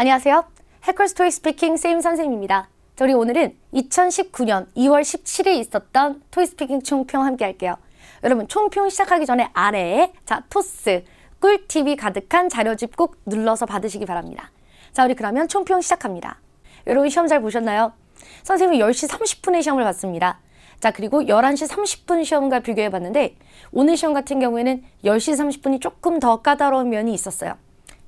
안녕하세요. 해커스토리 스피킹 쌤 선생님입니다. 저희 오늘은 2019년 2월 17일 있었던 토이스피킹 총평 함께 할게요. 여러분 총평 시작하기 전에 아래에 자 토스 꿀팁이 가득한 자료집 꼭 눌러서 받으시기 바랍니다. 자 우리 그러면 총평 시작합니다. 여러분 시험 잘 보셨나요? 선생님이 10시 30분에 시험을 봤습니다. 자 그리고 11시 30분 시험과 비교해 봤는데 오늘 시험 같은 경우에는 10시 30분이 조금 더 까다로운 면이 있었어요.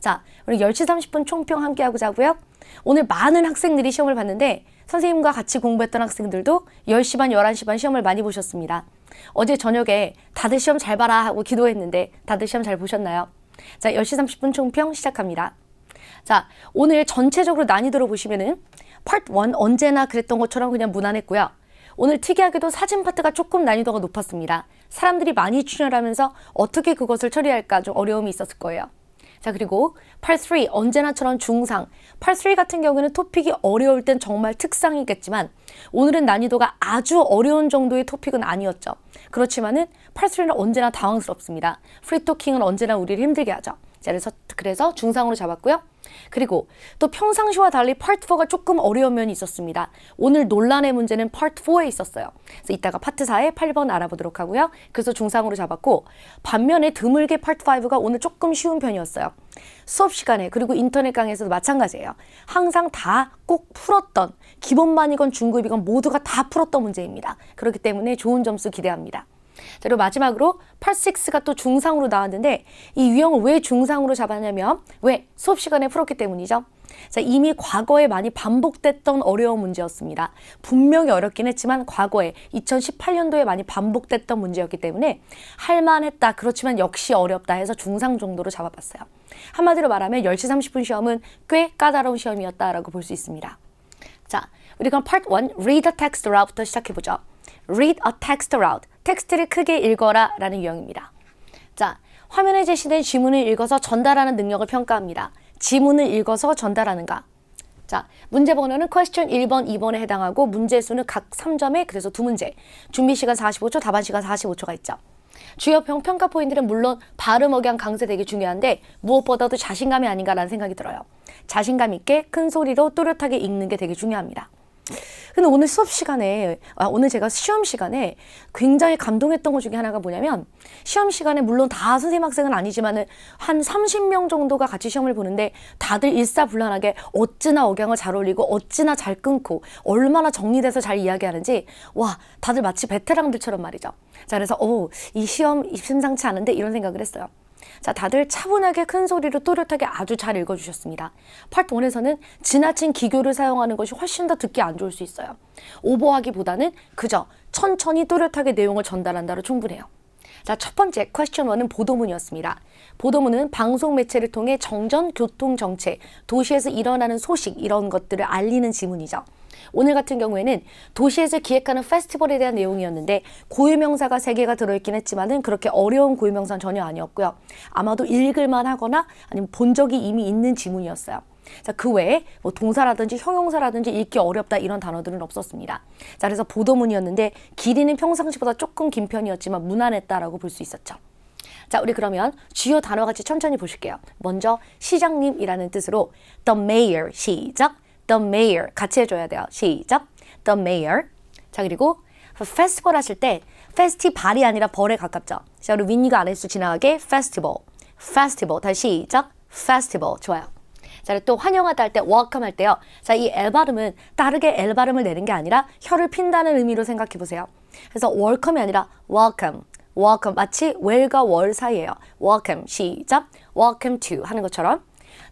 자, 우리 10시 30분 총평 함께 하고 자고요. 하 오늘 많은 학생들이 시험을 봤는데 선생님과 같이 공부했던 학생들도 10시 반, 11시 반 시험을 많이 보셨습니다. 어제 저녁에 다들 시험 잘 봐라 하고 기도했는데 다들 시험 잘 보셨나요? 자, 10시 30분 총평 시작합니다. 자, 오늘 전체적으로 난이도를 보시면은 파트 1 언제나 그랬던 것처럼 그냥 무난했고요. 오늘 특이하게도 사진 파트가 조금 난이도가 높았습니다. 사람들이 많이 출연하면서 어떻게 그것을 처리할까 좀 어려움이 있었을 거예요. 자 그리고 8 3, 언제나처럼 중상. 8 3 같은 경우에는 토픽이 어려울 땐 정말 특상이겠지만 오늘은 난이도가 아주 어려운 정도의 토픽은 아니었죠. 그렇지만은 8 3는 언제나 당황스럽습니다. 프리토킹은 언제나 우리를 힘들게 하죠. 그래서, 그래서 중상으로 잡았고요. 그리고 또 평상시와 달리 파트 4가 조금 어려운 면이 있었습니다. 오늘 논란의 문제는 파트 4에 있었어요. 그래서 이따가 파트 4에 8번 알아보도록 하고요. 그래서 중상으로 잡았고 반면에 드물게 파트 5가 오늘 조금 쉬운 편이었어요. 수업 시간에 그리고 인터넷 강의에서도 마찬가지예요. 항상 다 꼭 풀었던 기본만이건 중급이건 모두가 다 풀었던 문제입니다. 그렇기 때문에 좋은 점수 기대합니다. 자, 그리고 마지막으로 p a r 6가또 중상으로 나왔는데 이 유형을 왜 중상으로 잡았냐면 왜 수업 시간에 풀었기 때문이죠. 자, 이미 과거에 많이 반복됐던 어려운 문제였습니다. 분명히 어렵긴 했지만 과거에 2018년도에 많이 반복됐던 문제였기 때문에 할만했다. 그렇지만 역시 어렵다 해서 중상 정도로 잡아봤어요. 한마디로 말하면 10시 30분 시험은 꽤 까다로운 시험이었다라고 볼 수 있습니다. 자, 우리 그럼 part 1 read a text route부터 시작해 보죠. read a text route. 텍스트를 크게 읽어라 라는 유형입니다. 자, 화면에 제시된 지문을 읽어서 전달하는 능력을 평가합니다. 지문을 읽어서 전달하는가? 자, 문제 번호는 퀘스천 1번, 2번에 해당하고 문제 수는 각 3점에 그래서 두 문제. 준비 시간 45초, 답안 시간 45초가 있죠. 주요평 평가 포인트는 물론 발음 억양 강세 되게 중요한데 무엇보다도 자신감이 아닌가라는 생각이 들어요. 자신감 있게 큰 소리로 또렷하게 읽는 게 되게 중요합니다. 근데 오늘 수업 시간에, 아, 오늘 제가 시험 시간에 굉장히 감동했던 것 중에 하나가 뭐냐면, 시험 시간에 물론 다 선생님 학생은 아니지만은 한 30명 정도가 같이 시험을 보는데 다들 일사불란하게 어찌나 억양을 잘 올리고 어찌나 잘 끊고 얼마나 정리돼서 잘 이야기하는지, 와, 다들 마치 베테랑들처럼 말이죠. 자, 그래서, 오, 이 시험 입 심상치 않은데 이런 생각을 했어요. 자, 다들 차분하게 큰 소리로 또렷하게 아주 잘 읽어주셨습니다. 파트 1에서는 지나친 기교를 사용하는 것이 훨씬 더 듣기 안 좋을 수 있어요. 오버하기보다는 그저 천천히 또렷하게 내용을 전달한다로 충분해요. 자, 첫 번째 퀘스천 원은 보도문이었습니다. 보도문은 방송 매체를 통해 정전, 교통 정체, 도시에서 일어나는 소식 이런 것들을 알리는 지문이죠. 오늘 같은 경우에는 도시에서 기획하는 페스티벌에 대한 내용이었는데 고유명사가 세개가 들어있긴 했지만은 그렇게 어려운 고유명사는 전혀 아니었고요. 아마도 읽을만 하거나 아니면 본 적이 이미 있는 지문이었어요. 자, 그 외에 뭐 동사라든지 형용사라든지 읽기 어렵다 이런 단어들은 없었습니다. 자, 그래서 보도문이었는데 길이는 평상시보다 조금 긴 편이었지만 무난했다라고 볼 수 있었죠. 자, 우리 그러면 주요 단어 같이 천천히 보실게요. 먼저 시장님이라는 뜻으로 the mayor 시작 the mayor 같이 해줘야 돼요. 시작. the mayor. 자 그리고 페스티벌 하실 때 페스티벌이 아니라 벌에 가깝죠. 자 우리 윈니가 아래수 지나가게 페스티벌. 페스티벌 다시 시작. 페스티벌 좋아요. 자, 또 환영하다 할 때 welcome 할 때요. 자, 이 L 발음은 다르게 L 발음을 내는 게 아니라 혀를 핀다는 의미로 생각해 보세요. 그래서 welcome이 아니라 welcome, welcome 마치 well과 월 사이에요. welcome 시작, welcome to 하는 것처럼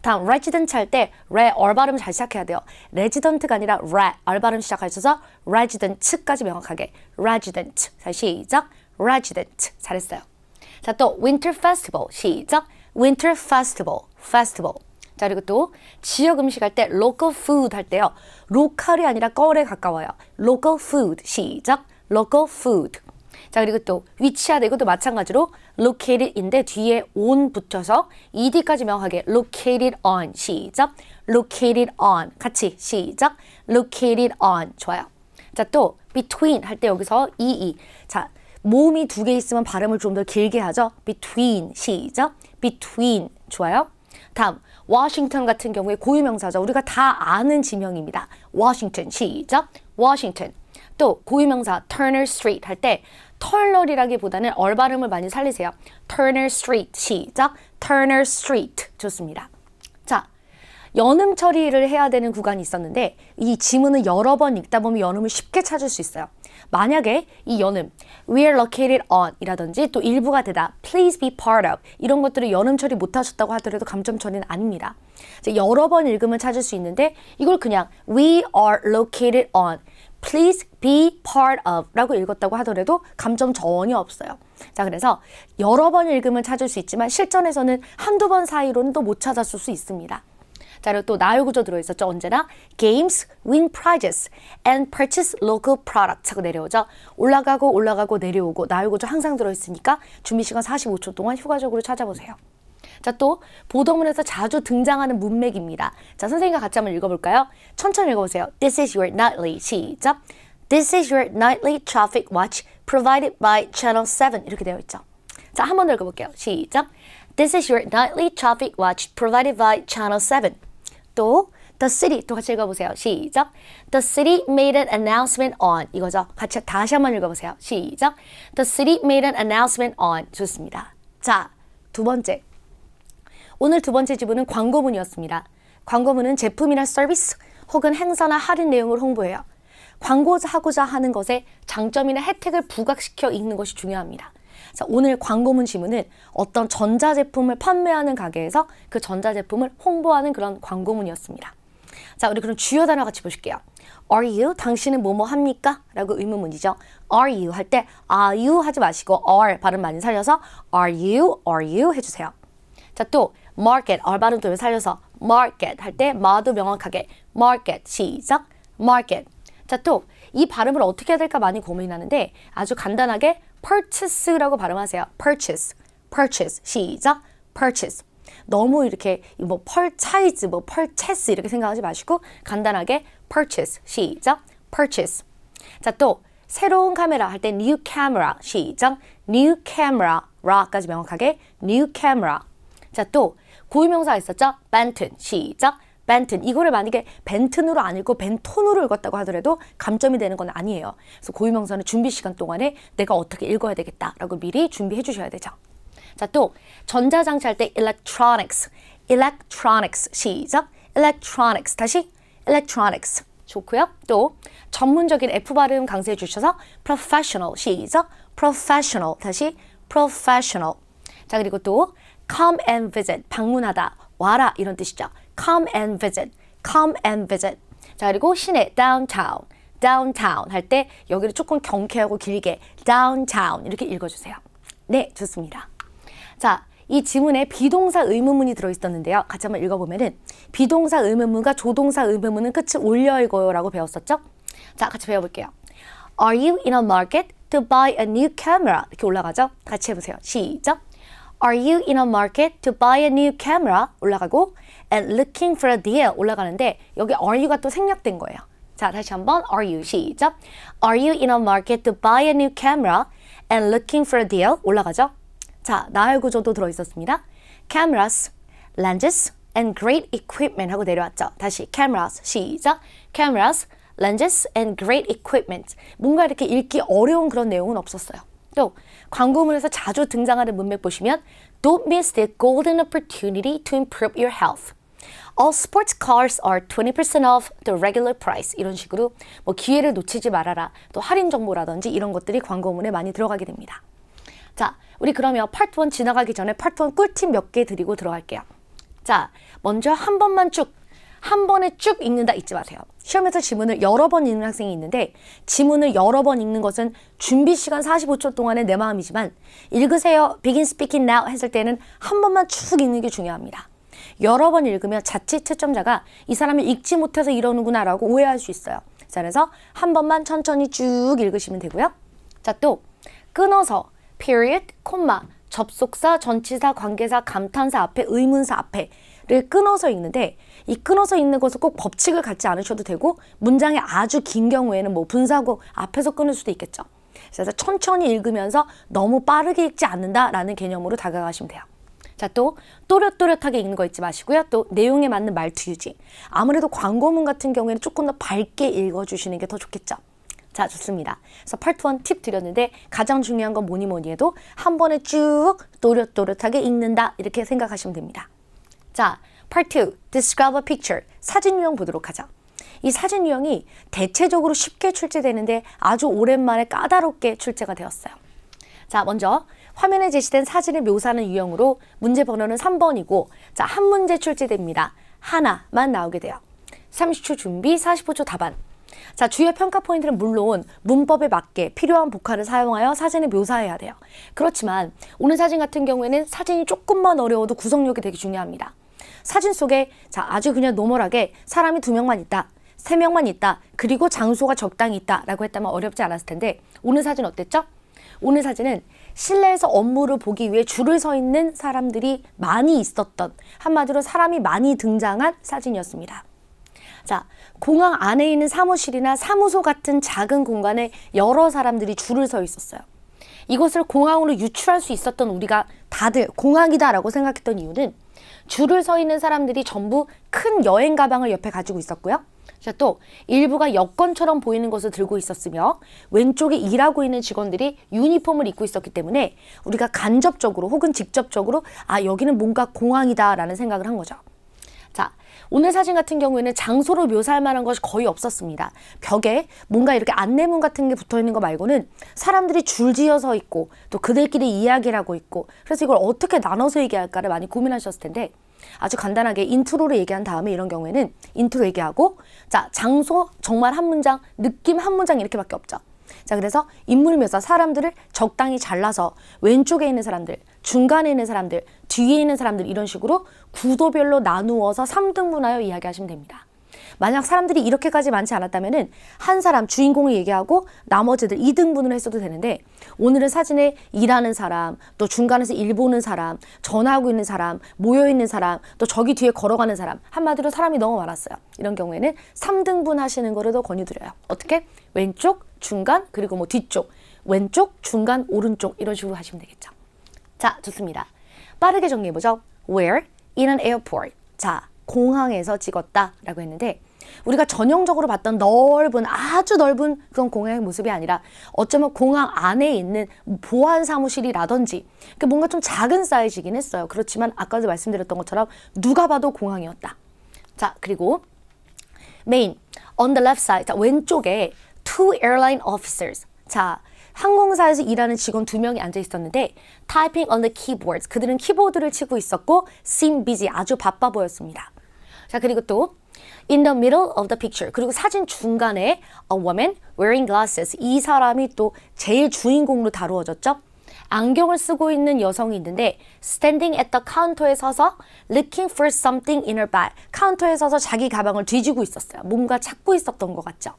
다음 resident 할때 re 얼 발음 잘 시작해야 돼요. resident가 아니라 re 얼 발음 시작하셔서 resident까지 명확하게 resident 자 시작 resident 잘했어요. 자또 winter festival 시작 winter festival festival 자 그리고 또 지역 음식 할때 local food 할 때요 로컬이 아니라 꺼에 가까워요 local food 시작 local food 자 그리고 또 위치하다 이것도 마찬가지로 located인데 뒤에 on 붙여서 ed까지 명확하게 located on 시작 located on 같이 시작 located on 좋아요. 자 또 between 할 때 여기서 ee 자 모음이 두 개 있으면 발음을 좀 더 길게 하죠. between 시작 between 좋아요. 다음 워싱턴 같은 경우에 고유명사죠. 우리가 다 아는 지명입니다. 워싱턴 시작 워싱턴 또 고유명사 Turner Street 할때 털널이라기보다는 얼 발음을 많이 살리세요. Turner Street 시작. Turner Street 좋습니다. 자, 연음 처리를 해야 되는 구간이 있었는데 이 지문을 여러 번 읽다 보면 연음을 쉽게 찾을 수 있어요. 만약에 이 연음 We're located on 이라든지 또 일부가 되다 Please be part of 이런 것들을 연음 처리 못하셨다고 하더라도 감점 처리는 아닙니다. 여러 번 읽으면 찾을 수 있는데 이걸 그냥 We are located on please be part of 라고 읽었다고 하더라도 감점 전혀 없어요. 자, 그래서 여러 번 읽으면 찾을 수 있지만 실전에서는 한두 번 사이로는 또 못 찾았을 수 있습니다. 자, 그리고 또 나열 구조 들어있었죠. 언제나 games win prizes and purchase local products 하고 내려오죠. 올라가고 올라가고 내려오고 나열 구조 항상 들어있으니까 준비 시간 45초 동안 휴가적으로 찾아보세요. 자, 또 보도문에서 자주 등장하는 문맥입니다. 자, 선생님과 같이 한번 읽어볼까요? 천천히 읽어보세요. This is your nightly. 시작. This is your nightly traffic watch provided by Channel 7. 이렇게 되어 있죠. 자, 한번더 읽어볼게요. 시작. This is your nightly traffic watch provided by Channel 7. 또 The city 또 같이 읽어보세요. 시작. The city made an announcement on 이거죠. 같이 다시 한번 읽어보세요. 시작. The city made an announcement on 좋습니다. 자, 두 번째 오늘 두 번째 지분은 광고문이었습니다. 광고문은 제품이나 서비스 혹은 행사나 할인 내용을 홍보해요. 광고하고자 하는 것에 장점이나 혜택을 부각시켜 읽는 것이 중요합니다. 자, 오늘 광고문 지문은 어떤 전자제품을 판매하는 가게에서 그 전자제품을 홍보하는 그런 광고문이었습니다. 자, 우리 그럼 주요 단어 같이 보실게요. Are you? 당신은 뭐뭐 합니까? 라고 의문문이죠. Are you? 할 때 are you 하지 마시고 are 발음 많이 살려서 are you? Are you? 해주세요. 자, 또 market r 발음 좀 살려서 market 할 때 마도 명확하게 market 시작 market 자 또 이 발음을 어떻게 해야 될까 많이 고민하는데 아주 간단하게 purchase라고 발음하세요 purchase purchase 시작 purchase 너무 이렇게 뭐 펄차이즈 뭐 펄체스 이렇게 생각하지 마시고 간단하게 purchase 시작 purchase 자 또 새로운 카메라 할 때 new camera 시작 new camera 라까지 명확하게 new camera 자, 또 고유명사가 있었죠? 벤튼, 시작. 벤튼 이거를 만약에 벤튼으로 안 읽고 벤톤으로 읽었다고 하더라도 감점이 되는 건 아니에요. 그래서 고유명사는 준비 시간 동안에 내가 어떻게 읽어야 되겠다라고 미리 준비해 주셔야 되죠. 자, 또 전자장치 할때 electronics, electronics 시작. electronics 다시 electronics 좋고요. 또 전문적인 F 발음 강세해 주셔서 professional 시작. professional 다시 professional 자 그리고 또 come and visit 방문하다 와라 이런 뜻이죠. come and visit, come and visit. 자 그리고 시내 downtown, downtown 할 때 여기를 조금 경쾌하고 길게 downtown 이렇게 읽어주세요. 네 좋습니다. 자. 이 지문에 비동사 의문문이 들어있었는데요. 같이 한번 읽어보면은 비동사 의문문과 조동사 의문문은 끝을 올려 읽어요라고 배웠었죠? 자, 같이 배워볼게요. Are you in a market to buy a new camera? 이렇게 올라가죠? 같이 해보세요. 시작. Are you in a market to buy a new camera? 올라가고 and looking for a deal 올라가는데 여기 are you가 또 생략된 거예요. 자, 다시 한번 are you 시작. Are you in a market to buy a new camera and looking for a deal? 올라가죠. 자, 나열 구조도 들어 있었습니다. cameras, lenses and great equipment 하고 내려왔죠. 다시 cameras 시작. cameras, lenses and great equipment. 뭔가 이렇게 읽기 어려운 그런 내용은 없었어요. 또 광고문에서 자주 등장하는 문맥 보시면 Don't miss the golden opportunity to improve your health. All sports cars are 20% off the regular price. 이런 식으로 뭐 기회를 놓치지 말아라. 또 할인 정보라든지 이런 것들이 광고문에 많이 들어가게 됩니다. 자, 우리 그러면 파트 1 지나가기 전에 파트 1 꿀팁 몇 개 드리고 들어갈게요. 자, 먼저 한 번만 쭉한 번에 쭉 읽는다 잊지 마세요. 시험에서 지문을 여러 번 읽는 학생이 있는데 지문을 여러 번 읽는 것은 준비 시간 45초 동안의 내 마음이지만 읽으세요, begin speaking now 했을 때는 한 번만 쭉 읽는 게 중요합니다. 여러 번 읽으면 자칫 채점자가 이사람을 읽지 못해서 이러는구나 라고 오해할 수 있어요. 자, 그래서 한 번만 천천히 쭉 읽으시면 되고요. 자, 또 끊어서 period, 콤마, 접속사, 전치사, 관계사, 감탄사 앞에, 의문사 앞에를 끊어서 읽는데 이 끊어서 읽는 것은 꼭 법칙을 갖지 않으셔도 되고 문장이 아주 긴 경우에는 뭐 분사고 앞에서 끊을 수도 있겠죠. 그래서 천천히 읽으면서 너무 빠르게 읽지 않는다라는 개념으로 다가가시면 돼요. 자, 또 또렷또렷하게 읽는 거 잊지 마시고요. 또 내용에 맞는 말투 유지. 아무래도 광고문 같은 경우에는 조금 더 밝게 읽어주시는 게 더 좋겠죠. 자, 좋습니다. 그래서 파트 1 팁 드렸는데 가장 중요한 건 뭐니 뭐니 해도 한 번에 쭉 또렷또렷하게 읽는다 이렇게 생각하시면 됩니다. 자, Part 2. Describe a picture. 사진 유형 보도록 하죠이 사진 유형이 대체적으로 쉽게 출제되는데 아주 오랜만에 까다롭게 출제가 되었어요. 자, 먼저 화면에 제시된 사진을 묘사하는 유형으로 문제 번호는 3번이고 자, 한 문제 출제됩니다. 하나만 나오게 돼요. 30초 준비, 45초 답안. 자, 주요 평가 포인트는 물론 문법에 맞게 필요한 복화를 사용하여 사진을 묘사해야 돼요. 그렇지만 오늘 사진 같은 경우에는 사진이 조금만 어려워도 구성력이 되게 중요합니다. 사진 속에 자 아주 그냥 노멀하게 사람이 두 명만 있다. 세 명만 있다. 그리고 장소가 적당히 있다. 라고 했다면 어렵지 않았을 텐데 오늘 사진 어땠죠? 오늘 사진은 실내에서 업무를 보기 위해 줄을 서 있는 사람들이 많이 있었던 한마디로 사람이 많이 등장한 사진이었습니다. 자, 공항 안에 있는 사무실이나 사무소 같은 작은 공간에 여러 사람들이 줄을 서 있었어요. 이것을 공항으로 유출할 수 있었던 우리가 다들 공항이다라고 생각했던 이유는 줄을 서 있는 사람들이 전부 큰 여행 가방을 옆에 가지고 있었고요. 자, 또 일부가 여권처럼 보이는 것을 들고 있었으며 왼쪽에 일하고 있는 직원들이 유니폼을 입고 있었기 때문에 우리가 간접적으로 혹은 직접적으로 아, 여기는 뭔가 공항이다라는 생각을 한 거죠. 오늘 사진 같은 경우에는 장소로 묘사할 만한 것이 거의 없었습니다. 벽에 뭔가 이렇게 안내문 같은 게 붙어 있는 거 말고는 사람들이 줄지어서 있고 또 그들끼리 이야기를 하고 있고 그래서 이걸 어떻게 나눠서 얘기할까를 많이 고민하셨을 텐데 아주 간단하게 인트로를 얘기한 다음에 이런 경우에는 인트로 얘기하고 자 장소 정말 한 문장 느낌 한 문장 이렇게밖에 없죠. 자 그래서 인물 묘사 사람들을 적당히 잘라서 왼쪽에 있는 사람들 중간에 있는 사람들, 뒤에 있는 사람들 이런 식으로 구도별로 나누어서 3등 분하여 이야기하시면 됩니다. 만약 사람들이 이렇게까지 많지 않았다면 한 사람 주인공을 얘기하고 나머지들 2등분을 했어도 되는데 오늘은 사진에 일하는 사람 또 중간에서 일 보는 사람 전화하고 있는 사람 모여있는 사람 또 저기 뒤에 걸어가는 사람 한마디로 사람이 너무 많았어요. 이런 경우에는 3등분 하시는 거를 더 권유드려요. 어떻게? 왼쪽, 중간 그리고 뭐 뒤쪽 왼쪽, 중간, 오른쪽 이런 식으로 하시면 되겠죠. 자, 좋습니다. 빠르게 정리해보죠. Where? In an airport. 자, 공항에서 찍었다 라고 했는데 우리가 전형적으로 봤던 넓은 아주 넓은 그런 공항의 모습이 아니라 어쩌면 공항 안에 있는 보안 사무실이라든지 그러니까 뭔가 좀 작은 사이즈이긴 했어요. 그렇지만 아까도 말씀드렸던 것처럼 누가 봐도 공항이었다. 자 그리고 메인 on the left side 자, 왼쪽에 two airline officers 자 항공사에서 일하는 직원 두 명이 앉아 있었는데 typing on the keyboards 그들은 키보드를 치고 있었고 seem busy 아주 바빠 보였습니다. 자 그리고 또 in the middle of the picture 그리고 사진 중간에 a woman wearing glasses 이 사람이 또 제일 주인공으로 다루어졌죠. 안경을 쓰고 있는 여성이 있는데 standing at the counter에 서서 looking for something in her bag 카운터에 서서 자기 가방을 뒤지고 있었어요. 뭔가 찾고 있었던 것 같죠.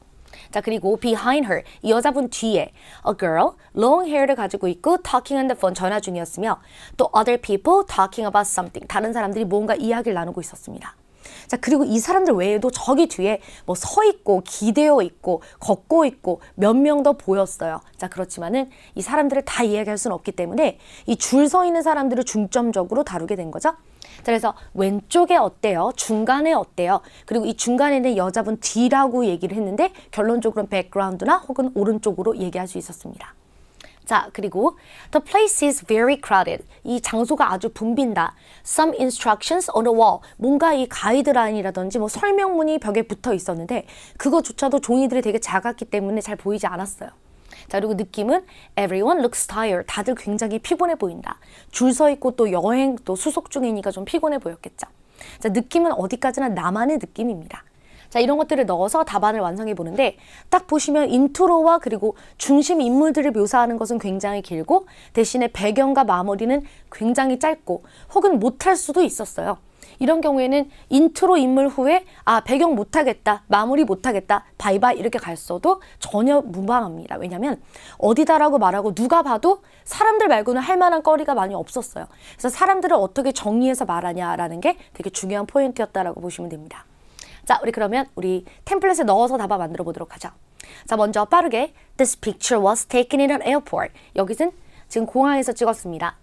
자 그리고 behind her 이 여자분 뒤에 a girl long hair를 가지고 있고 talking on the phone 전화 중이었으며 또 other people talking about something 다른 사람들이 뭔가 이야기를 나누고 있었습니다. 자 그리고 이 사람들 외에도 저기 뒤에 뭐 서 있고 기대어 있고 걷고 있고 몇 명 더 보였어요. 자 그렇지만은 이 사람들을 다 이야기할 수는 없기 때문에 이 줄 서 있는 사람들을 중점적으로 다루게 된 거죠. 그래서 왼쪽에 어때요? 중간에 어때요? 그리고 이 중간에는 여자분 뒤라고 얘기를 했는데 결론적으로는 백그라운드나 혹은 오른쪽으로 얘기할 수 있었습니다. 자, 그리고 The place is very crowded. 이 장소가 아주 붐빈다. Some instructions on the wall. 뭔가 이 가이드라인이라든지 뭐 설명문이 벽에 붙어 있었는데 그거조차도 종이들이 되게 작았기 때문에 잘 보이지 않았어요. 자 그리고 느낌은 everyone looks tired. 다들 굉장히 피곤해 보인다. 줄 서 있고 또 여행 또 수속 중이니까 좀 피곤해 보였겠죠. 자 느낌은 어디까지나 나만의 느낌입니다. 자 이런 것들을 넣어서 답안을 완성해 보는데 딱 보시면 인트로와 그리고 중심 인물들을 묘사하는 것은 굉장히 길고 대신에 배경과 마무리는 굉장히 짧고 혹은 못할 수도 있었어요. 이런 경우에는 인트로 인물 후에 아 배경 못하겠다 마무리 못하겠다 바이바이 이렇게 갔어도 전혀 무방합니다 왜냐면 어디다라고 말하고 누가 봐도 사람들 말고는 할 만한 거리가 많이 없었어요 그래서 사람들을 어떻게 정리해서 말하냐라는 게 되게 중요한 포인트였다라고 보시면 됩니다 자 우리 그러면 우리 템플릿에 넣어서 답안 만들어 보도록 하죠 자 먼저 빠르게 This picture was taken in an airport 여기는 지금 공항에서 찍었습니다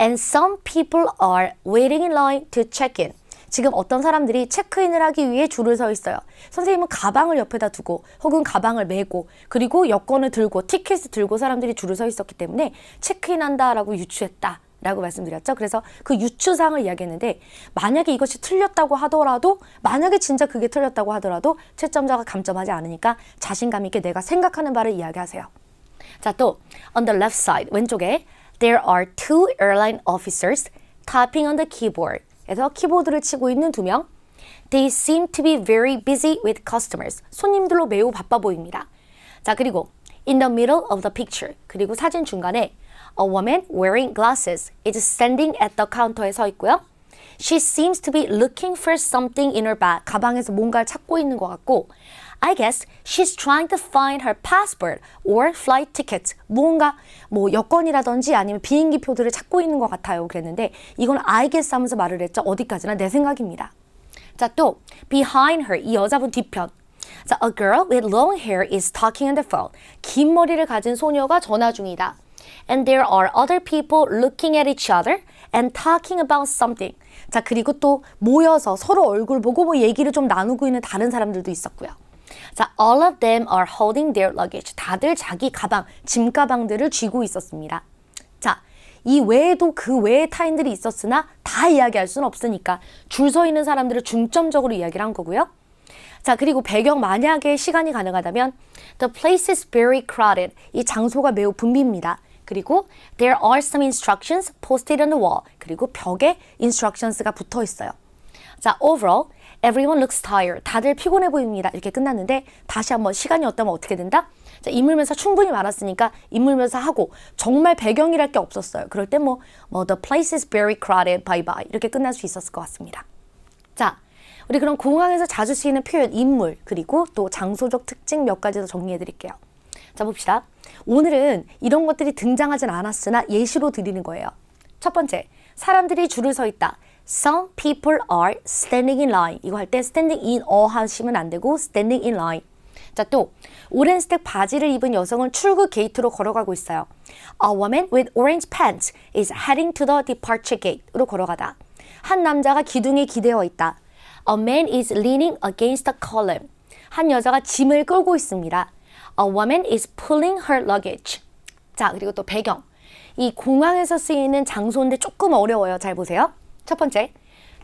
And some people are waiting in line to check in. 지금 어떤 사람들이 체크인을 하기 위해 줄을 서 있어요. 선생님은 가방을 옆에다 두고 혹은 가방을 메고 그리고 여권을 들고 티켓을 들고 사람들이 줄을 서 있었기 때문에 체크인한다라고 유추했다. 라고 말씀드렸죠. 그래서 그 유추상을 이야기했는데 만약에 이것이 틀렸다고 하더라도 만약에 진짜 그게 틀렸다고 하더라도 채점자가 감점하지 않으니까 자신감 있게 내가 생각하는 바를 이야기하세요. 자, 또 on the left side 왼쪽에 There are two airline officers tapping on the keyboard. 에서 키보드를 치고 있는 두 명. They seem to be very busy with customers. 손님들로 매우 바빠 보입니다. 자, 그리고 in the middle of the picture. 그리고 사진 중간에 a woman wearing glasses is standing at the counter에 서 있고요. She seems to be looking for something in her bag. 가방에서 뭔가를 찾고 있는 것 같고 I guess she's trying to find her passport or flight tickets. 뭔가 뭐 여권이라든지 아니면 비행기 표들을 찾고 있는 것 같아요. 그랬는데 이건 I guess 하면서 말을 했죠. 어디까지나 내 생각입니다. 자, 또 behind her 이 여자분 뒤편 자, a girl with long hair is talking on the phone. 긴 머리를 가진 소녀가 전화 중이다. And there are other people looking at each other and talking about something. 자, 그리고 또 모여서 서로 얼굴 보고 뭐 얘기를 좀 나누고 있는 다른 사람들도 있었고요. 자, all of them are holding their luggage. 다들 자기 가방, 짐 가방들을 쥐고 있었습니다. 자, 이 외에도 그 외의 타인들이 있었으나 다 이야기할 수는 없으니까 줄 서 있는 사람들을 중점적으로 이야기를 한 거고요. 자, 그리고 배경 만약에 시간이 가능하다면 The place is very crowded. 이 장소가 매우 붐빕니다. 그리고 there are some instructions posted on the wall. 그리고 벽에 instructions가 붙어 있어요. 자, overall, Everyone looks tired. 다들 피곤해 보입니다. 이렇게 끝났는데 다시 한번 시간이 없다면 어떻게 된다? 자, 인물면서 충분히 많았으니까 인물면서 하고 정말 배경이랄 게 없었어요. 그럴 때뭐뭐 뭐 the place is very crowded. Bye bye. 이렇게 끝날 수 있었을 것 같습니다. 자, 우리 그럼 공항에서 자주 쓰이는 표현 인물 그리고 또 장소적 특징 몇 가지 더 정리해 드릴게요. 자, 봅시다. 오늘은 이런 것들이 등장하진 않았으나 예시로 드리는 거예요. 첫 번째, 사람들이 줄을 서 있다. Some people are standing in line. 이거 할 때 standing in a 하시면 안 되고 standing in line. 자, 또 오렌 스택 바지를 입은 여성은 출구 게이트로 걸어가고 있어요. A woman with orange pants is heading to the departure gate로 걸어가다. 한 남자가 기둥에 기대어 있다. A man is leaning against a column. 한 여자가 짐을 끌고 있습니다. A woman is pulling her luggage. 자, 그리고 또 배경. 이 공항에서 쓰이는 장소인데 조금 어려워요. 잘 보세요. 첫 번째,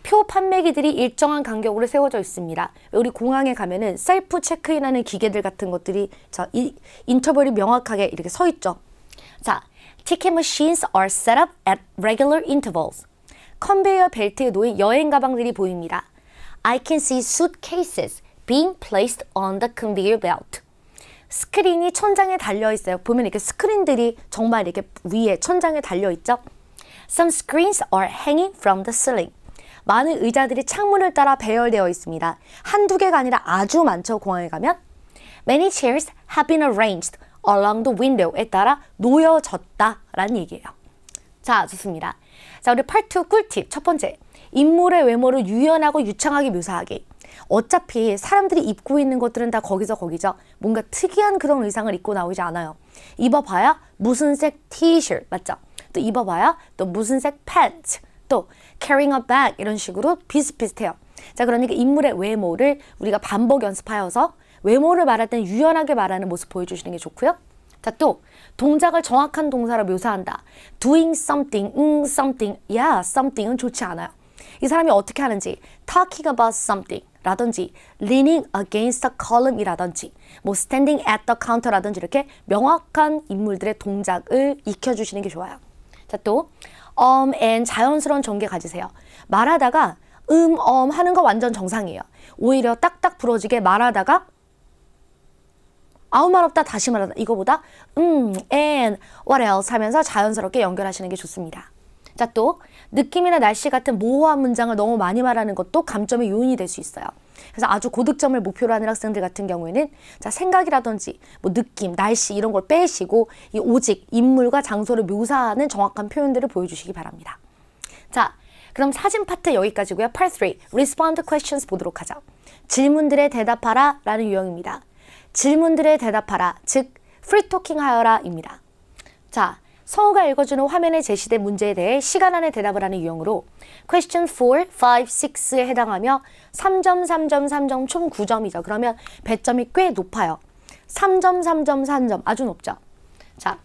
표 판매기들이 일정한 간격으로 세워져 있습니다. 우리 공항에 가면은 셀프 체크인하는 기계들 같은 것들이 자, 이, 인터벌이 명확하게 이렇게 서 있죠. 자, ticket machines are set up at regular intervals. 컨베이어 벨트에 놓인 여행 가방들이 보입니다. I can see suitcases being placed on the conveyor belt. 스크린이 천장에 달려 있어요. 보면 이렇게 스크린들이 정말 이렇게 위에 천장에 달려 있죠. Some screens are hanging from the ceiling. 많은 의자들이 창문을 따라 배열되어 있습니다. 한두 개가 아니라 아주 많죠, 공항에 가면. Many chairs have been arranged along the window에 따라 놓여졌다라는 얘기예요. 자, 좋습니다. 자, 우리 팔투 꿀팁 첫 번째. 인물의 외모를 유연하고 유창하게 묘사하기. 어차피 사람들이 입고 있는 것들은 다 거기서 거기죠. 뭔가 특이한 그런 의상을 입고 나오지 않아요. 입어봐야 무슨 색 티셔츠 맞죠? 또 입어봐야 또 무슨 색팬 a 또 carrying a bag 이런 식으로 비슷비슷해요. 자 그러니까 인물의 외모를 우리가 반복 연습하여서 외모를 말할 땐 유연하게 말하는 모습 보여주시는 게 좋고요. 자, 또 동작을 정확한 동사로 묘사한다. doing something, 음, something, yeah, something은 좋지 않아요. 이 사람이 어떻게 하는지 talking about something 라든지 leaning against a column이라든지 뭐 standing at the counter라든지 이렇게 명확한 인물들의 동작을 익혀주시는 게 좋아요. 자, 또 u 앤 자연스러운 전개 가지세요. 말하다가 음, 엄 하는 거 완전 정상이에요. 오히려 딱딱 부러지게 말하다가 아무 말 없다 다시 말하다 이거보다 음, and, what else 하면서 자연스럽게 연결하시는 게 좋습니다. 자, 또 느낌이나 날씨 같은 모호한 문장을 너무 많이 말하는 것도 감점의 요인이 될 수 있어요. 그래서 아주 고득점을 목표로 하는 학생들 같은 경우에는 자 생각이라든지 뭐 느낌, 날씨 이런 걸 빼시고 이 오직 인물과 장소를 묘사하는 정확한 표현들을 보여주시기 바랍니다. 자 그럼 사진 파트 여기까지고요. Part 3, Respond Questions 보도록 하죠. 질문들에 대답하라 라는 유형입니다. 질문들에 대답하라, 즉, 프리토킹 하여라 입니다. 자, 성우가 읽어주는 화면에 제시된 문제에 대해 시간 안에 대답을 하는 유형으로 question 4, 5, 6에 해당하며 3점, 3점, 3점 총 9점이죠. 그러면 배점이꽤 높아요. 3점, 3점, 3점 아주 높죠. 자,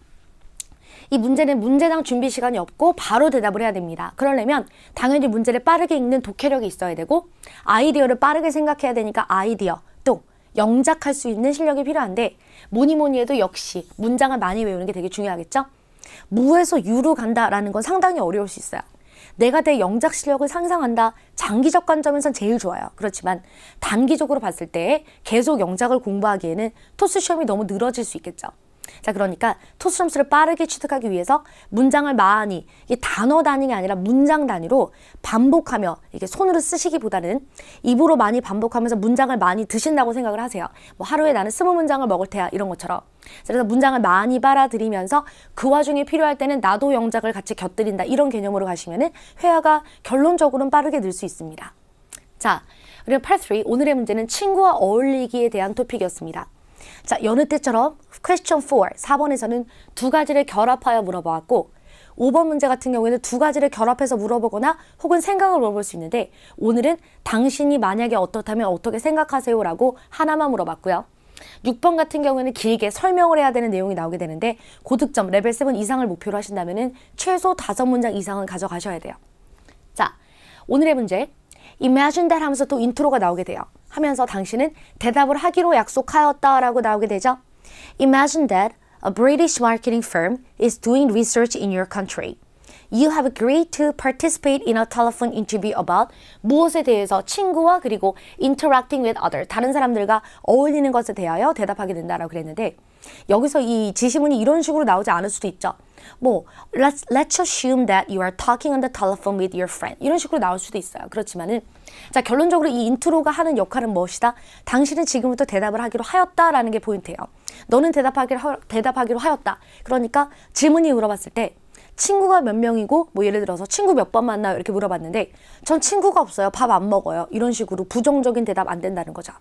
이 문제는 문제당 준비 시간이 없고 바로 대답을 해야 됩니다. 그러려면 당연히 문제를 빠르게 읽는 독해력이 있어야 되고 아이디어를 빠르게 생각해야 되니까 아이디어 또 영작할 수 있는 실력이 필요한데 뭐니 뭐니 해도 역시 문장을 많이 외우는 게 되게 중요하겠죠? 무에서 유로 간다라는 건 상당히 어려울 수 있어요. 내가 내 영작 실력을 상상한다. 장기적 관점에선 제일 좋아요. 그렇지만 단기적으로 봤을 때 계속 영작을 공부하기에는 토스 시험이 너무 늘어질 수 있겠죠. 자 그러니까 토스 점수를 빠르게 취득하기 위해서 문장을 많이 이게 단어 단위가 아니라 문장 단위로 반복하며 이게 손으로 쓰시기보다는 입으로 많이 반복하면서 문장을 많이 드신다고 생각을 하세요. 뭐 하루에 나는 스무 문장을 먹을 테야 이런 것처럼 그래서 문장을 많이 빨아들이면서 그 와중에 필요할 때는 나도 영작을 같이 곁들인다 이런 개념으로 가시면은 회화가 결론적으로는 빠르게 늘 수 있습니다. 자, 그리고 8.3 오늘의 문제는 친구와 어울리기에 대한 토픽이었습니다. 자, 여느 때처럼 퀘스천 4, 4번에서는 두 가지를 결합하여 물어보았고 5번 문제 같은 경우에는 두 가지를 결합해서 물어보거나 혹은 생각을 물어볼 수 있는데 오늘은 당신이 만약에 어떻다면 어떻게 생각하세요? 라고 하나만 물어봤고요. 6번 같은 경우에는 길게 설명을 해야 되는 내용이 나오게 되는데 고득점 레벨 7 이상을 목표로 하신다면 은 최소 5문장 이상은 가져가셔야 돼요. 자, 오늘의 문제 Imagine that 하면서 또 인트로가 나오게 돼요. 하면서 당신은 대답을 하기로 약속하였다라고 나오게 되죠. Imagine that a British marketing firm is doing research in your country. You have agreed to participate in a telephone interview about 무엇에 대해서 친구와 그리고 interacting with other 다른 사람들과 어울리는 것에 대하여 대답하게 된다라고 그랬는데 여기서 이 지시문이 이런 식으로 나오지 않을 수도 있죠. 뭐 let's let's assume that you are talking on the telephone with your friend 이런 식으로 나올 수도 있어요. 그렇지만은 자, 결론적으로 이 인트로가 하는 역할은 무엇이다? 당신은 지금부터 대답을 하기로 하였다라는 게 포인트예요. 너는 대답하기로, 하, 대답하기로 하였다. 그러니까 질문이 물어봤을 때 친구가 몇 명이고 뭐 예를 들어서 친구 몇 번 만나요 이렇게 물어봤는데 전 친구가 없어요 밥 안 먹어요 이런 식으로 부정적인 대답 안 된다는 거죠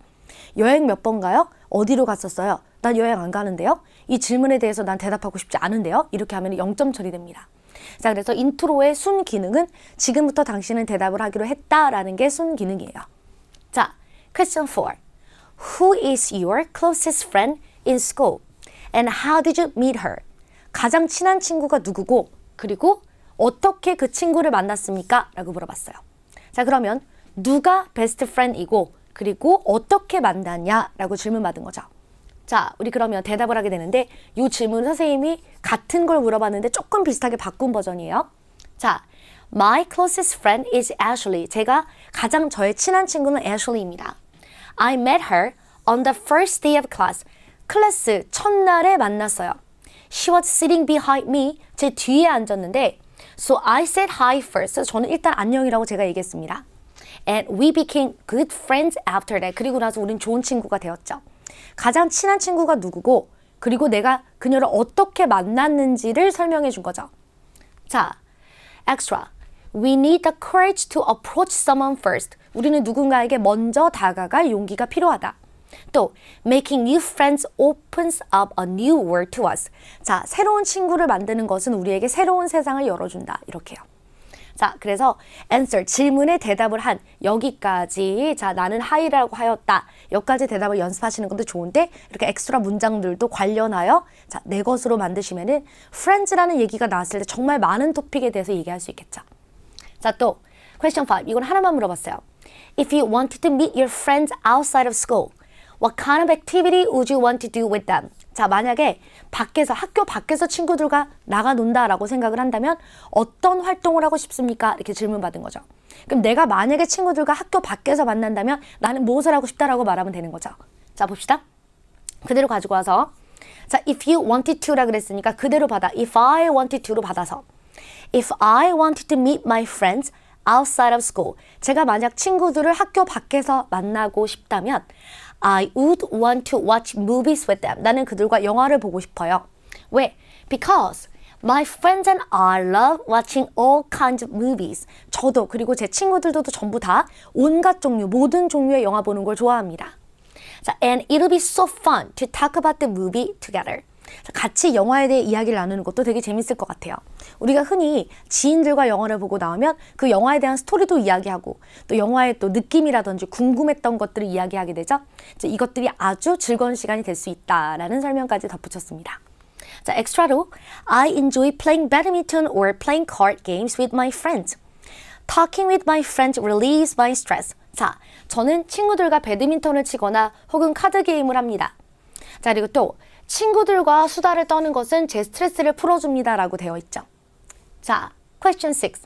여행 몇 번 가요 어디로 갔었어요 난 여행 안 가는데요 이 질문에 대해서 난 대답하고 싶지 않은데요 이렇게 하면 0점 처리됩니다 자, 그래서 인트로의 순 기능은 지금부터 당신은 대답을 하기로 했다라는 게 순 기능이에요. 자, question 4. Who is your closest friend in school? And how did you meet her? 가장 친한 친구가 누구고 그리고 어떻게 그 친구를 만났습니까? 라고 물어봤어요. 자, 그러면 누가 베스트 프렌드이고 그리고 어떻게 만났냐라고 질문 받은 거죠. 자, 우리 그러면 대답을 하게 되는데 이 질문 선생님이 같은 걸 물어봤는데 조금 비슷하게 바꾼 버전이에요. 자, my closest friend is Ashley. 제가 가장 저의 친한 친구는 Ashley입니다. I met her on the first day of class. 클래스 첫날에 만났어요. She was sitting behind me. 제 뒤에 앉았는데 So I said hi first. 저는 일단 안녕이라고 제가 얘기했습니다. And we became good friends after that. 그리고 나서 우린 좋은 친구가 되었죠. 가장 친한 친구가 누구고 그리고 내가 그녀를 어떻게 만났는지를 설명해 준 거죠. 자, extra. We need the courage to approach someone first. 우리는 누군가에게 먼저 다가갈 용기가 필요하다. 또 making new friends opens up a new world to us. 자, 새로운 친구를 만드는 것은 우리에게 새로운 세상을 열어준다. 이렇게요. 자, 그래서 answer, 질문에 대답을 한 여기까지 자, 나는 하이라고 하였다. 여기까지 대답을 연습하시는 것도 좋은데 이렇게 엑스트라 문장들도 관련하여 자, 내 것으로 만드시면은 friends라는 얘기가 나왔을 때 정말 많은 토픽에 대해서 얘기할 수 있겠죠. 자, 또 question 5. 이건 하나만 물어봤어요. If you wanted to meet your friends outside of school, what kind of activity would you want to do with them? 자, 만약에 밖에서 학교 밖에서 친구들과 나가 논다라고 생각을 한다면 어떤 활동을 하고 싶습니까? 이렇게 질문 받은 거죠. 그럼 내가 만약에 친구들과 학교 밖에서 만난다면 나는 무엇을 하고 싶다라고 말하면 되는 거죠. 자, 봅시다. 그대로 가지고 와서 자, if you wanted to라 그랬으니까 그대로 받아. if I wanted to로 받아서 if I wanted to meet my friends outside of school 제가 만약 친구들을 학교 밖에서 만나고 싶다면 I would want to watch movies with them. 나는 그들과 영화를 보고 싶어요. 왜? Because My friends and I love watching all kinds of movies. 저도 그리고 제 친구들도 전부 다 온갖 종류, 모든 종류의 영화 보는 걸 좋아합니다. 자, and it'll be so fun to talk about the movie together. 같이 영화에 대해 이야기를 나누는 것도 되게 재밌을 것 같아요. 우리가 흔히 지인들과 영화를 보고 나오면 그 영화에 대한 스토리도 이야기하고 또 영화의 또 느낌이라든지 궁금했던 것들을 이야기하게 되죠. 이것들이 아주 즐거운 시간이 될 수 있다라는 설명까지 덧붙였습니다. 자, 엑스트라로 I enjoy playing badminton or playing card games with my friends. Talking with my friends relieves my stress. 자, 저는 친구들과 배드민턴을 치거나 혹은 카드 게임을 합니다. 자, 그리고 또 친구들과 수다를 떠는 것은 제 스트레스를 풀어줍니다 라고 되어 있죠. 자, question 6.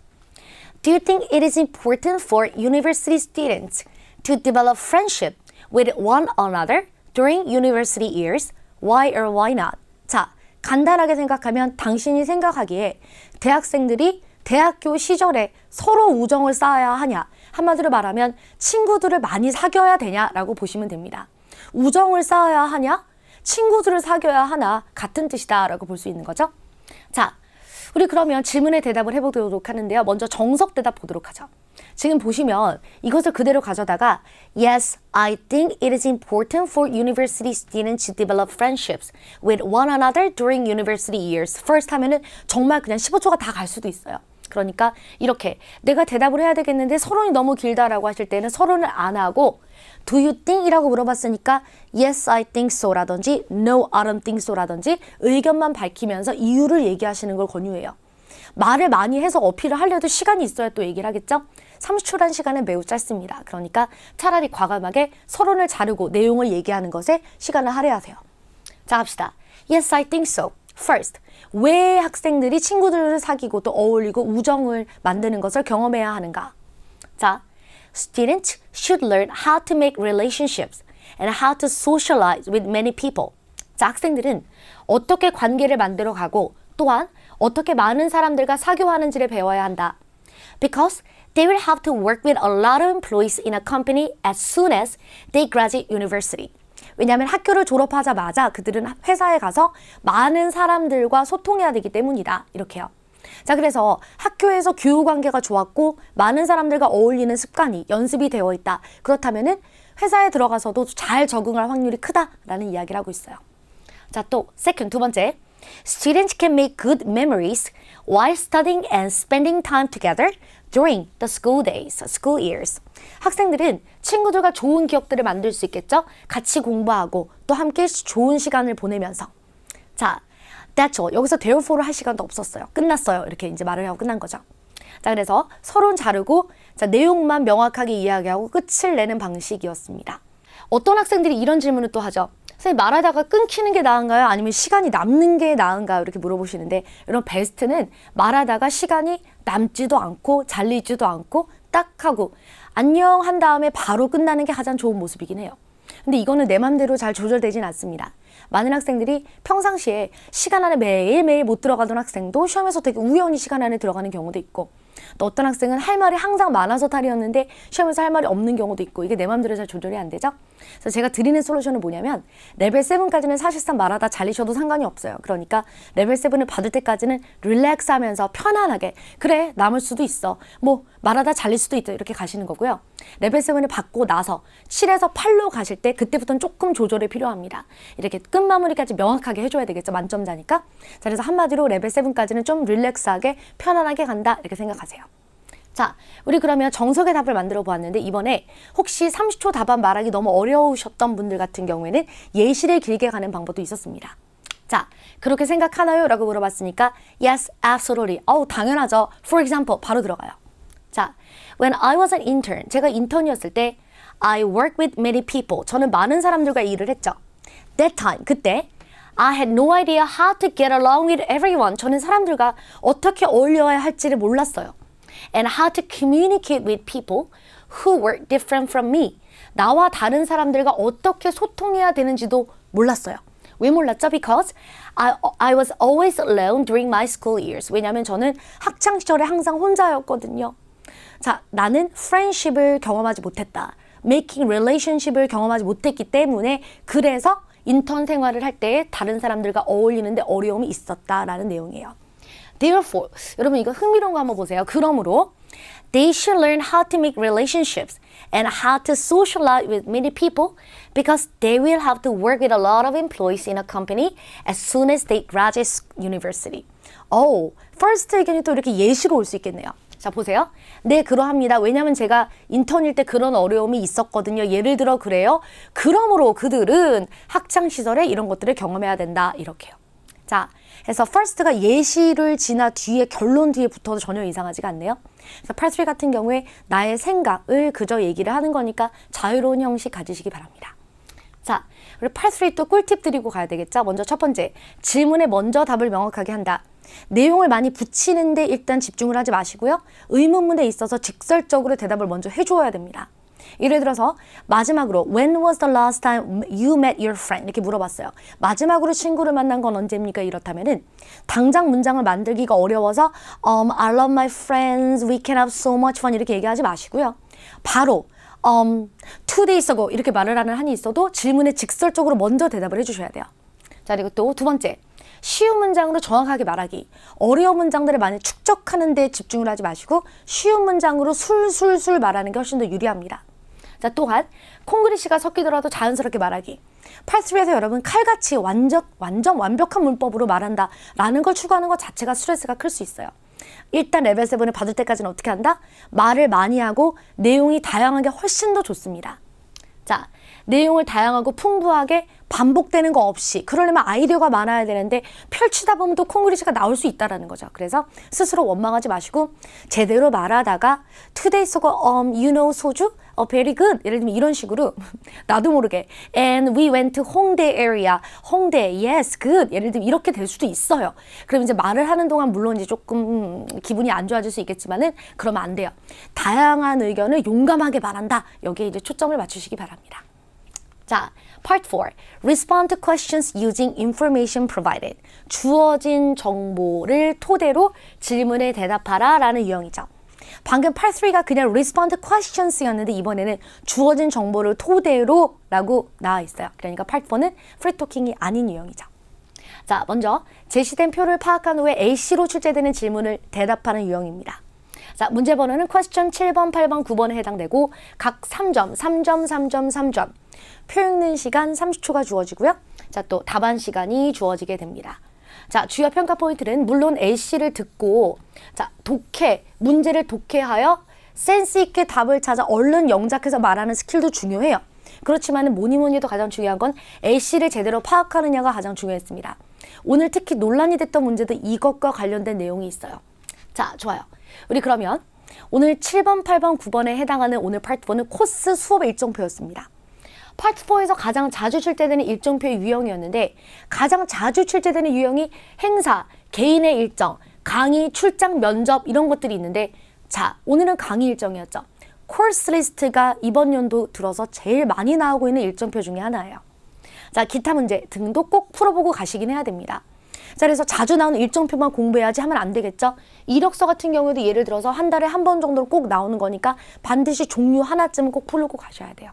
Do you think it is important for university students to develop friendship with one another during university years? Why or why not? 자, 간단하게 생각하면 당신이 생각하기에 대학생들이 대학교 시절에 서로 우정을 쌓아야 하냐 한마디로 말하면 친구들을 많이 사귀어야 되냐라고 보시면 됩니다. 우정을 쌓아야 하냐 친구들을 사귀어야 하나 같은 뜻이다라고 볼 수 있는 거죠. 자, 우리 그러면 질문에 대답을 해보도록 하는데요. 먼저 정석 대답 보도록 하죠. 지금 보시면 이것을 그대로 가져다가 Yes, I think it is important for university students to develop friendships with one another during university years. First 하면은 정말 그냥 15초가 다 갈 수도 있어요. 그러니까 이렇게 내가 대답을 해야 되겠는데 서론이 너무 길다라고 하실 때는 서론을 안 하고 Do you think? 이라고 물어봤으니까 Yes, I think so 라든지 No, I don't think so 라든지 의견만 밝히면서 이유를 얘기하시는 걸 권유해요. 말을 많이 해서 어필을 하려도 시간이 있어야 또 얘기를 하겠죠? 30초란 시간은 매우 짧습니다. 그러니까 차라리 과감하게 서론을 자르고 내용을 얘기하는 것에 시간을 할애하세요. 자, 합시다 Yes, I think so. First, 왜 학생들이 친구들을 사귀고 또 어울리고 우정을 만드는 것을 경험해야 하는가? 자, students should learn how to make relationships and how to socialize with many people. 자, 학생들은 어떻게 관계를 만들어 가고 또한 어떻게 많은 사람들과 사교하는지를 배워야 한다. Because they will have to work with a lot of employees in a company as soon as they graduate university. 왜냐하면 학교를 졸업하자마자 그들은 회사에 가서 많은 사람들과 소통해야 되기 때문이다. 이렇게요. 자 그래서 학교에서 교우관계가 좋았고 많은 사람들과 어울리는 습관이 연습이 되어 있다. 그렇다면 은 회사에 들어가서도 잘 적응할 확률이 크다라는 이야기를 하고 있어요. 자 또 세컨 두 번째 Students can make good memories while studying and spending time together during the school days, school years. 학생들은 친구들과 좋은 기억들을 만들 수 있겠죠? 같이 공부하고 또 함께 좋은 시간을 보내면서 자, that's 여기서 t h e r e f o r e 할 시간도 없었어요. 끝났어요. 이렇게 이제 말을 하고 끝난 거죠. 자, 그래서 서론 자르고 자, 내용만 명확하게 이야기하고 끝을 내는 방식이었습니다. 어떤 학생들이 이런 질문을 또 하죠. 선생님 말하다가 끊기는 게 나은가요? 아니면 시간이 남는 게 나은가요? 이렇게 물어보시는데 이런 베스트는 말하다가 시간이 남지도 않고 잘리지도 않고 딱 하고 안녕 한 다음에 바로 끝나는 게 가장 좋은 모습이긴 해요. 근데 이거는 내 맘대로 잘 조절되진 않습니다. 많은 학생들이 평상시에 시간 안에 매일매일 못 들어가던 학생도 시험에서 되게 우연히 시간 안에 들어가는 경우도 있고 또 어떤 학생은 할 말이 항상 많아서 탈이었는데 시험에서 할 말이 없는 경우도 있고 이게 내 맘대로 잘 조절이 안 되죠? 그래서 제가 드리는 솔루션은 뭐냐면 레벨 7까지는 사실상 말하다 잘리셔도 상관이 없어요. 그러니까 레벨 7을 받을 때까지는 릴렉스 하면서 편안하게 그래 남을 수도 있어 뭐 말하다 잘릴 수도 있다 이렇게 가시는 거고요. 레벨 7을 받고 나서 7에서 8로 가실 때 그때부터는 조금 조절이 필요합니다. 이렇게 끝마무리까지 명확하게 해줘야 되겠죠. 만점자니까. 자, 그래서 한마디로 레벨 7까지는 좀 릴렉스하게 편안하게 간다 이렇게 생각하세요. 자, 우리 그러면 정석의 답을 만들어 보았는데 이번에 혹시 30초 답안 말하기 너무 어려우셨던 분들 같은 경우에는 예시를 길게 가는 방법도 있었습니다. 자, 그렇게 생각하나요? 라고 물어봤으니까 yes, absolutely. 어우, 당연하죠. For example, 바로 들어가요. 자, when I was an intern, 제가 인턴이었을 때 I work with many people. 저는 많은 사람들과 일을 했죠. That time, 그때 I had no idea how to get along with everyone. 저는 사람들과 어떻게 어울려야 할지를 몰랐어요. And how to communicate with people who were different from me. 나와 다른 사람들과 어떻게 소통해야 되는지도 몰랐어요. 왜 몰랐죠? Because I, I was always alone during my school years. 왜냐하면 저는 학창 시절에 항상 혼자였거든요. 자, 나는 friendship을 경험하지 못했다. making relationship을 경험하지 못했기 때문에 그래서 인턴 생활을 할 때 다른 사람들과 어울리는데 어려움이 있었다라는 내용이에요. Therefore, 여러분 이거 흥미로운 거 한번 보세요. 그러므로 they should learn how to make relationships and how to socialize with many people because they will have to work with a lot of employees in a company as soon as they graduate university. 오, oh, first 의견이 또 이렇게 예시로 올 수 있겠네요. 자 보세요. 네 그러합니다. 왜냐면 제가 인턴일 때 그런 어려움이 있었거든요. 예를 들어 그래요. 그러므로 그들은 학창시절에 이런 것들을 경험해야 된다. 이렇게요. 자 그래서 first가 예시를 지나 뒤에 결론 뒤에 붙어도 전혀 이상하지가 않네요. 그래서 part 같은 경우에 나의 생각을 그저 얘기를 하는 거니까 자유로운 형식 가지시기 바랍니다. 자, 우리 part 또 꿀팁 드리고 가야 되겠죠? 먼저 첫 번째, 질문에 먼저 답을 명확하게 한다. 내용을 많이 붙이는데 일단 집중을 하지 마시고요. 의문문에 있어서 직설적으로 대답을 먼저 해줘야 됩니다. 예를 들어서 마지막으로 When was the last time you met your friend? 이렇게 물어봤어요. 마지막으로 친구를 만난 건 언제입니까? 이렇다면은 당장 문장을 만들기가 어려워서 um, I love my friends, we can have so much fun 이렇게 얘기하지 마시고요. 바로 um, two days ago 이렇게 말을 하는 한이 있어도 질문에 직설적으로 먼저 대답을 해주셔야 돼요. 자 그리고 또 두 번째 쉬운 문장으로 정확하게 말하기 어려운 문장들을 많이 축적하는 데 집중을 하지 마시고 쉬운 문장으로 술술술 말하는 게 훨씬 더 유리합니다. 자 또한 콩글리시가 섞이더라도 자연스럽게 말하기 팔3에서 여러분 칼같이 완전, 완전 완벽한 문법으로 말한다 라는 걸 추구하는 것 자체가 스트레스가 클 수 있어요. 일단 레벨 세을 받을 때까지는 어떻게 한다? 말을 많이 하고 내용이 다양한 게 훨씬 더 좋습니다. 자, 내용을 다양하고 풍부하게 반복되는 거 없이 그러려면 아이디어가 많아야 되는데 펼치다 보면 또 콩그리시가 나올 수 있다라는 거죠. 그래서 스스로 원망하지 마시고 제대로 말하다가 today so um you know 소주 어, very good. 예를 들면 이런 식으로 나도 모르게 and we went to 홍대 area. 홍대 yes good. 예를 들면 이렇게 될 수도 있어요. 그럼 이제 말을 하는 동안 물론 이제 조금 기분이 안 좋아질 수 있겠지만은 그러면 안 돼요. 다양한 의견을 용감하게 말한다. 여기에 이제 초점을 맞추시기 바랍니다. 자, Part 4. Respond to questions using information provided. 주어진 정보를 토대로 질문에 대답하라 라는 유형이죠. 방금 Part 3가 그냥 Respond to questions였는데 이번에는 주어진 정보를 토대로 라고 나와 있어요. 그러니까 Part 4는 Free Talking이 아닌 유형이죠. 자, 먼저 제시된 표를 파악한 후에 A씨로 출제되는 질문을 대답하는 유형입니다. 자, 문제 번호는 question 7번, 8번, 9번에 해당되고 각 3점, 3점, 3점, 3점 표 읽는 시간 30초가 주어지고요. 자, 또 답안 시간이 주어지게 됩니다. 자, 주요 평가 포인트는 물론 A씨를 듣고 자, 독해, 문제를 독해하여 센스 있게 답을 찾아 얼른 영작해서 말하는 스킬도 중요해요. 그렇지만 뭐니 뭐니 해도 가장 중요한 건 A씨를 제대로 파악하느냐가 가장 중요했습니다. 오늘 특히 논란이 됐던 문제도 이것과 관련된 내용이 있어요. 자, 좋아요. 우리 그러면 오늘 7번, 8번, 9번에 해당하는 오늘 파트 1은 코스 수업 일정표였습니다. 파트 4에서 가장 자주 출제되는 일정표의 유형이었는데 가장 자주 출제되는 유형이 행사, 개인의 일정, 강의, 출장, 면접 이런 것들이 있는데 자, 오늘은 강의 일정이었죠. 코스 리스트가 이번 연도 들어서 제일 많이 나오고 있는 일정표 중에 하나예요. 자, 기타 문제 등도 꼭 풀어보고 가시긴 해야 됩니다. 자, 그래서 자주 나오는 일정표만 공부해야지 하면 안 되겠죠? 이력서 같은 경우에도 예를 들어서 한 달에 한 번 정도는 꼭 나오는 거니까 반드시 종류 하나쯤은 꼭 풀고 가셔야 돼요.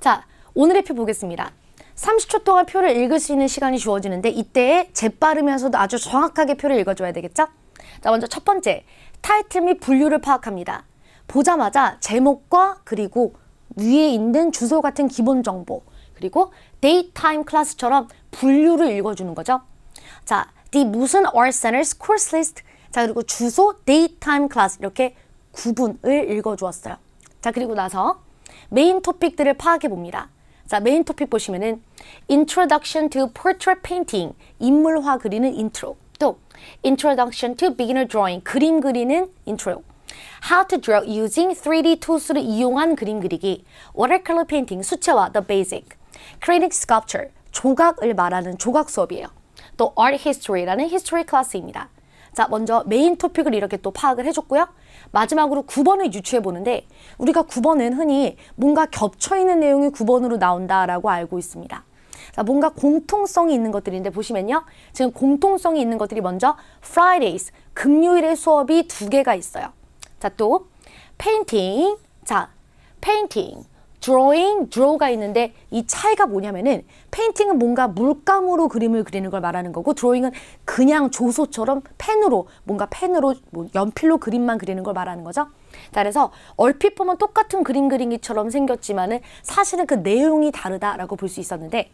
자, 오늘의 표 보겠습니다. 30초 동안 표를 읽을 수 있는 시간이 주어지는데 이때에 재빠르면서도 아주 정확하게 표를 읽어줘야 되겠죠? 자 먼저 첫 번째, 타이틀 및 분류를 파악합니다. 보자마자 제목과 그리고 위에 있는 주소 같은 기본 정보 그리고 데이 타임 클래스처럼 분류를 읽어주는 거죠. 자, the 무슨 or center's course list 자 그리고 주소, 데이 타임 클래스 이렇게 구분을 읽어주었어요. 자 그리고 나서 메인 토픽들을 파악해 봅니다. 자, 메인 토픽 보시면은 Introduction to Portrait Painting, 인물화 그리는 인트로. 또 Introduction to Beginner Drawing, 그림 그리는 인트로. How to draw using 3D tools를 이용한 그림 그리기. Watercolor painting, 수채화, the basic. Creating sculpture, 조각을 말하는 조각 수업이에요. 또 Art History라는 히스토리 클래스입니다. 자, 먼저 메인 토픽을 이렇게 또 파악을 해줬고요. 마지막으로 9번을 유추해 보는데 우리가 9번은 흔히 뭔가 겹쳐있는 내용이 9번으로 나온다라고 알고 있습니다. 뭔가 공통성이 있는 것들인데 보시면요. 지금 공통성이 있는 것들이 먼저 Fridays, 금요일의 수업이 두 개가 있어요. 자, 또 페인팅. 자, 페인팅. drawing, draw가 있는데 이 차이가 뭐냐면은 페인팅은 뭔가 물감으로 그림을 그리는 걸 말하는 거고 drawing은 그냥 조소처럼 펜으로 뭔가 펜으로 뭐 연필로 그림만 그리는 걸 말하는 거죠. 그래서 얼핏 보면 똑같은 그림 그리기처럼 생겼지만은 사실은 그 내용이 다르다라고 볼 수 있었는데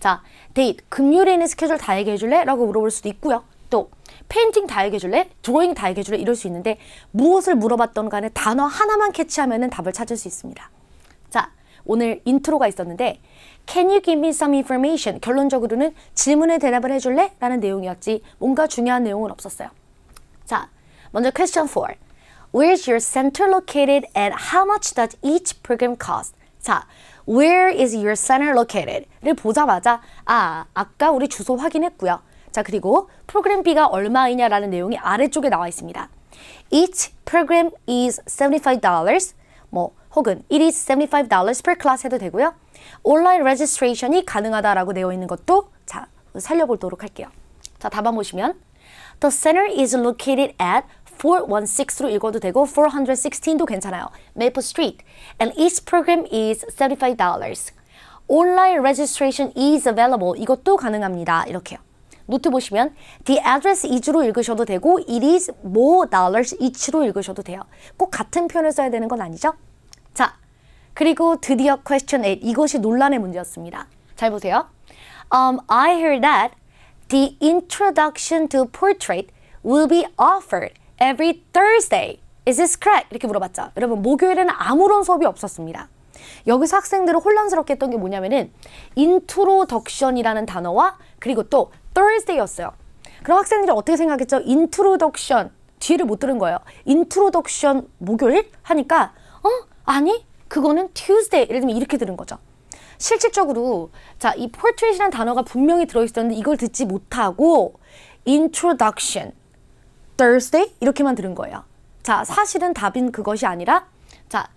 자, 데이트 금요일에 있는 스케줄 다 얘기해 줄래? 라고 물어볼 수도 있고요. 또 페인팅 다 얘기해줄래? 드로잉 다 얘기해줄래? 이럴 수 있는데 무엇을 물어봤던 간에 단어 하나만 캐치하면 답을 찾을 수 있습니다. 오늘 인트로가 있었는데 Can you give me some information? 결론적으로는 질문에 대답을 해줄래? 라는 내용이었지 뭔가 중요한 내용은 없었어요. 자, 먼저 question 4. Where's i your center located and how much does each program cost? 자, Where is your center located? 를 보자마자 아, 아까 우리 주소 확인했고요. 자, 그리고 프로그램 B가 얼마이냐라는 내용이 아래쪽에 나와 있습니다. Each program is $75. 뭐 혹은 It is $75 per class 해도 되고요. 온라인 레지스트레이션이 가능하다라고 되어 있는 것도 자 살려보도록 할게요. 자 답안 보시면 The center is located at 416로 읽어도 되고 416도 괜찮아요. Maple Street. And each program is $75. 온라인 registration is available. 이것도 가능합니다. 이렇게요. 노트 보시면 the address each로 읽으셔도 되고 it is more dollars each로 읽으셔도 돼요. 꼭 같은 표현을 써야 되는 건 아니죠? 자, 그리고 드디어 question 8. 이것이 논란의 문제였습니다. 잘 보세요. Um, I heard that the introduction to portrait will be offered every Thursday. Is this correct? 이렇게 물어봤죠. 여러분, 목요일에는 아무런 수업이 없었습니다. 여기서 학생들을 혼란스럽게 했던 게 뭐냐면은 인트로덕션이라는 단어와 그리고 또 Thursday였어요. 그럼 학생들이 어떻게 생각했죠? 인트로덕션 뒤를 못 들은 거예요. 인트로덕션 목요일 하니까 어? 아니 그거는 Tuesday 예를 들면 이렇게 들은 거죠. 실질적으로 자이 portrait이라는 단어가 분명히 들어있었는데 이걸 듣지 못하고 introduction Thursday 이렇게만 들은 거예요. 자 사실은 답인 그것이 아니라 자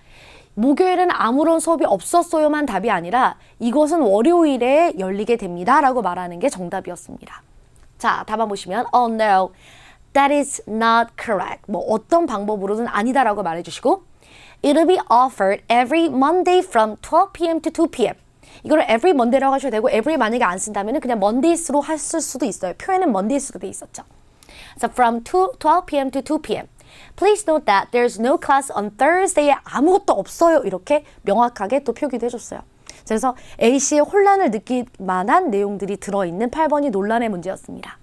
목요일은 아무런 수업이 없었어요만 답이 아니라 이것은 월요일에 열리게 됩니다 라고 말하는 게 정답이었습니다. 자 답안 보시면 Oh no, that is not correct. 뭐 어떤 방법으로든 아니다 라고 말해주시고 It'll be offered every Monday from 12 p.m. to 2 p.m. 이걸 every Monday라고 하셔도 되고 every 만약에 안 쓴다면 그냥 Mondays로 했을 수도 있어요. 표현은 Mondays로 돼 있었죠. So from 2, 12 p.m. to 2 p.m. Please note that there's no class on Thursday에 아무것도 없어요. 이렇게 명확하게 또 표기도 해줬어요. 그래서 A씨의 혼란을 느낄 만한 내용들이 들어있는 8번이 논란의 문제였습니다.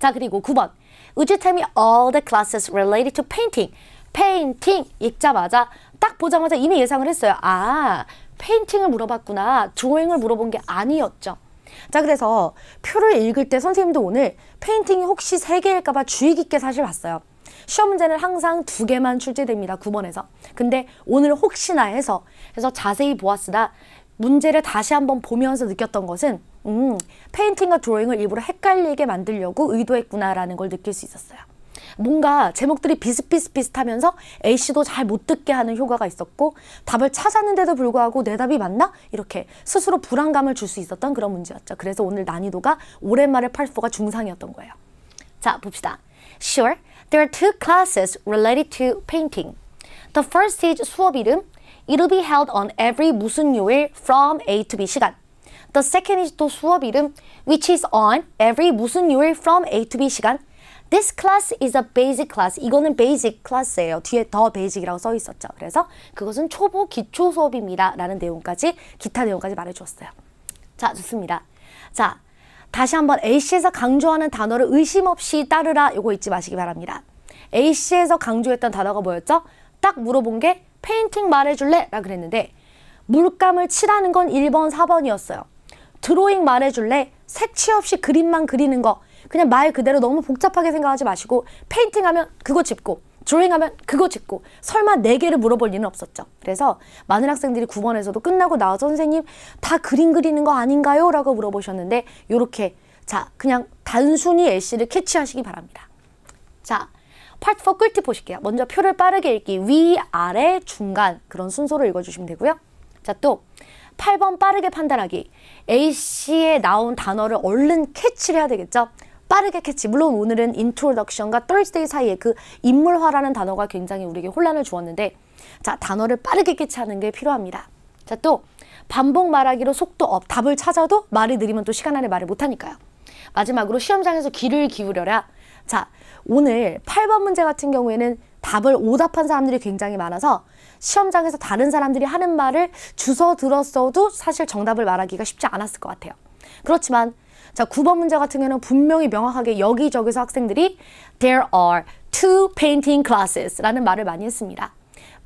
자 그리고 9번 Would you tell me all the classes related to painting? 페인팅 읽자마자 딱 보자마자 이미 예상을 했어요. 아, 페인팅을 물어봤구나. 드로잉을 물어본 게 아니었죠. 자, 그래서 표를 읽을 때 선생님도 오늘 페인팅이 혹시 세개일까봐 주의 깊게 사실 봤어요. 시험 문제는 항상 두 개만 출제됩니다. 9번에서. 근데 오늘 혹시나 해서 해서 자세히 보았으나 문제를 다시 한번 보면서 느꼈던 것은 음, 페인팅과 드로잉을 일부러 헷갈리게 만들려고 의도했구나라는 걸 느낄 수 있었어요. 뭔가 제목들이 비슷비슷비슷하면서 A씨도 잘 못 듣게 하는 효과가 있었고 답을 찾았는데도 불구하고 내 답이 맞나? 이렇게 스스로 불안감을 줄 수 있었던 그런 문제였죠. 그래서 오늘 난이도가 오랜만에 8포가 중상이었던 거예요. 자, 봅시다. Sure, there are two classes related to painting. The first is 수업 이름. It'll be held on every 무슨 요일 from A to B 시간. The second is 또 수업 이름. Which is on every 무슨 요일 from A to B 시간. This class is a basic class. 이거는 basic class예요. 뒤에 더 basic이라고 써 있었죠. 그래서 그것은 초보 기초 수업입니다. 라는 내용까지 기타 내용까지 말해주었어요. 자, 좋습니다. 자, 다시 한번 A씨에서 강조하는 단어를 의심 없이 따르라. 이거 잊지 마시기 바랍니다. A씨에서 강조했던 단어가 뭐였죠? 딱 물어본 게 페인팅 말해줄래? 라 그랬는데 물감을 칠하는 건 1번, 4번이었어요. 드로잉 말해줄래? 색칠 없이 그림만 그리는 거 그냥 말 그대로 너무 복잡하게 생각하지 마시고 페인팅하면 그거 짚고 조잉하면 그거 짚고 설마 네 개를 물어볼 리는 없었죠. 그래서 많은 학생들이 9번에서도 끝나고 나와서 선생님 다 그림 그리는 거 아닌가요? 라고 물어보셨는데 이렇게 자 그냥 단순히 애쉬를 캐치하시기 바랍니다. 자 파트 4 꿀팁 보실게요. 먼저 표를 빠르게 읽기 위, 아래, 중간 그런 순서로 읽어주시면 되고요. 자 또 8번 빠르게 판단하기 A씨에 나온 단어를 얼른 캐치를 해야 되겠죠. 빠르게 캐치. 물론 오늘은 인트로덕션과 Thursday 사이에 그 인물화라는 단어가 굉장히 우리에게 혼란을 주었는데 자 단어를 빠르게 캐치하는 게 필요합니다. 자 또 반복 말하기로 속도 업 답을 찾아도 말이 느리면 또 시간 안에 말을 못하니까요. 마지막으로 시험장에서 귀를 기울여라. 자 오늘 8번 문제 같은 경우에는 답을 오답한 사람들이 굉장히 많아서 시험장에서 다른 사람들이 하는 말을 주워 들었어도 사실 정답을 말하기가 쉽지 않았을 것 같아요. 그렇지만 자, 9번 문제 같은 경우는 분명히 명확하게 여기저기서 학생들이 there are two painting classes라는 말을 많이 했습니다.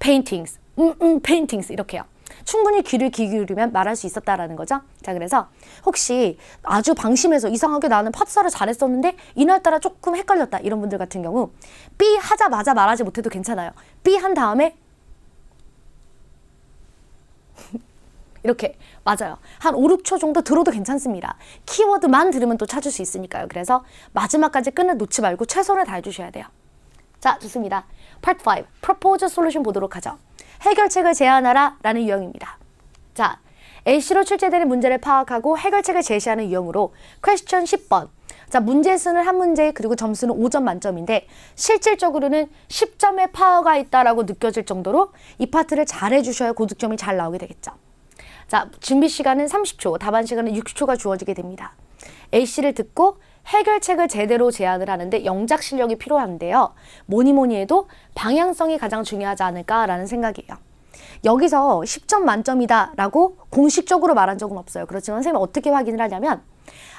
paintings, 음, 음, paintings 이렇게요. 충분히 귀를 기울이면 말할 수 있었다라는 거죠. 자, 그래서 혹시 아주 방심해서 이상하게 나는 팝사를 잘했었는데 이날따라 조금 헷갈렸다 이런 분들 같은 경우 B 하자마자 말하지 못해도 괜찮아요. B 한 다음에 이렇게 맞아요. 한 5, 6초 정도 들어도 괜찮습니다. 키워드만 들으면 또 찾을 수 있으니까요. 그래서 마지막까지 끈을 놓지 말고 최선을 다해 주셔야 돼요. 자, 좋습니다. 파트 5, 프로포즈 솔루션 보도록 하죠. 해결책을 제안하라 라는 유형입니다. 자, A씨로 출제되는 문제를 파악하고 해결책을 제시하는 유형으로 퀘스천 10번 자 문제 수는 한 문제 그리고 점수는 5점 만점인데 실질적으로는 10점의 파워가 있다라고 느껴질 정도로 이 파트를 잘해주셔야 고득점이 잘 나오게 되겠죠. 자, 준비 시간은 30초, 답안 시간은 60초가 주어지게 됩니다. A씨를 듣고 해결책을 제대로 제안을 하는데 영작 실력이 필요한데요. 뭐니 뭐니 해도 방향성이 가장 중요하지 않을까라는 생각이에요. 여기서 10점 만점이다 라고 공식적으로 말한 적은 없어요. 그렇지만 선생님 어떻게 확인을 하냐면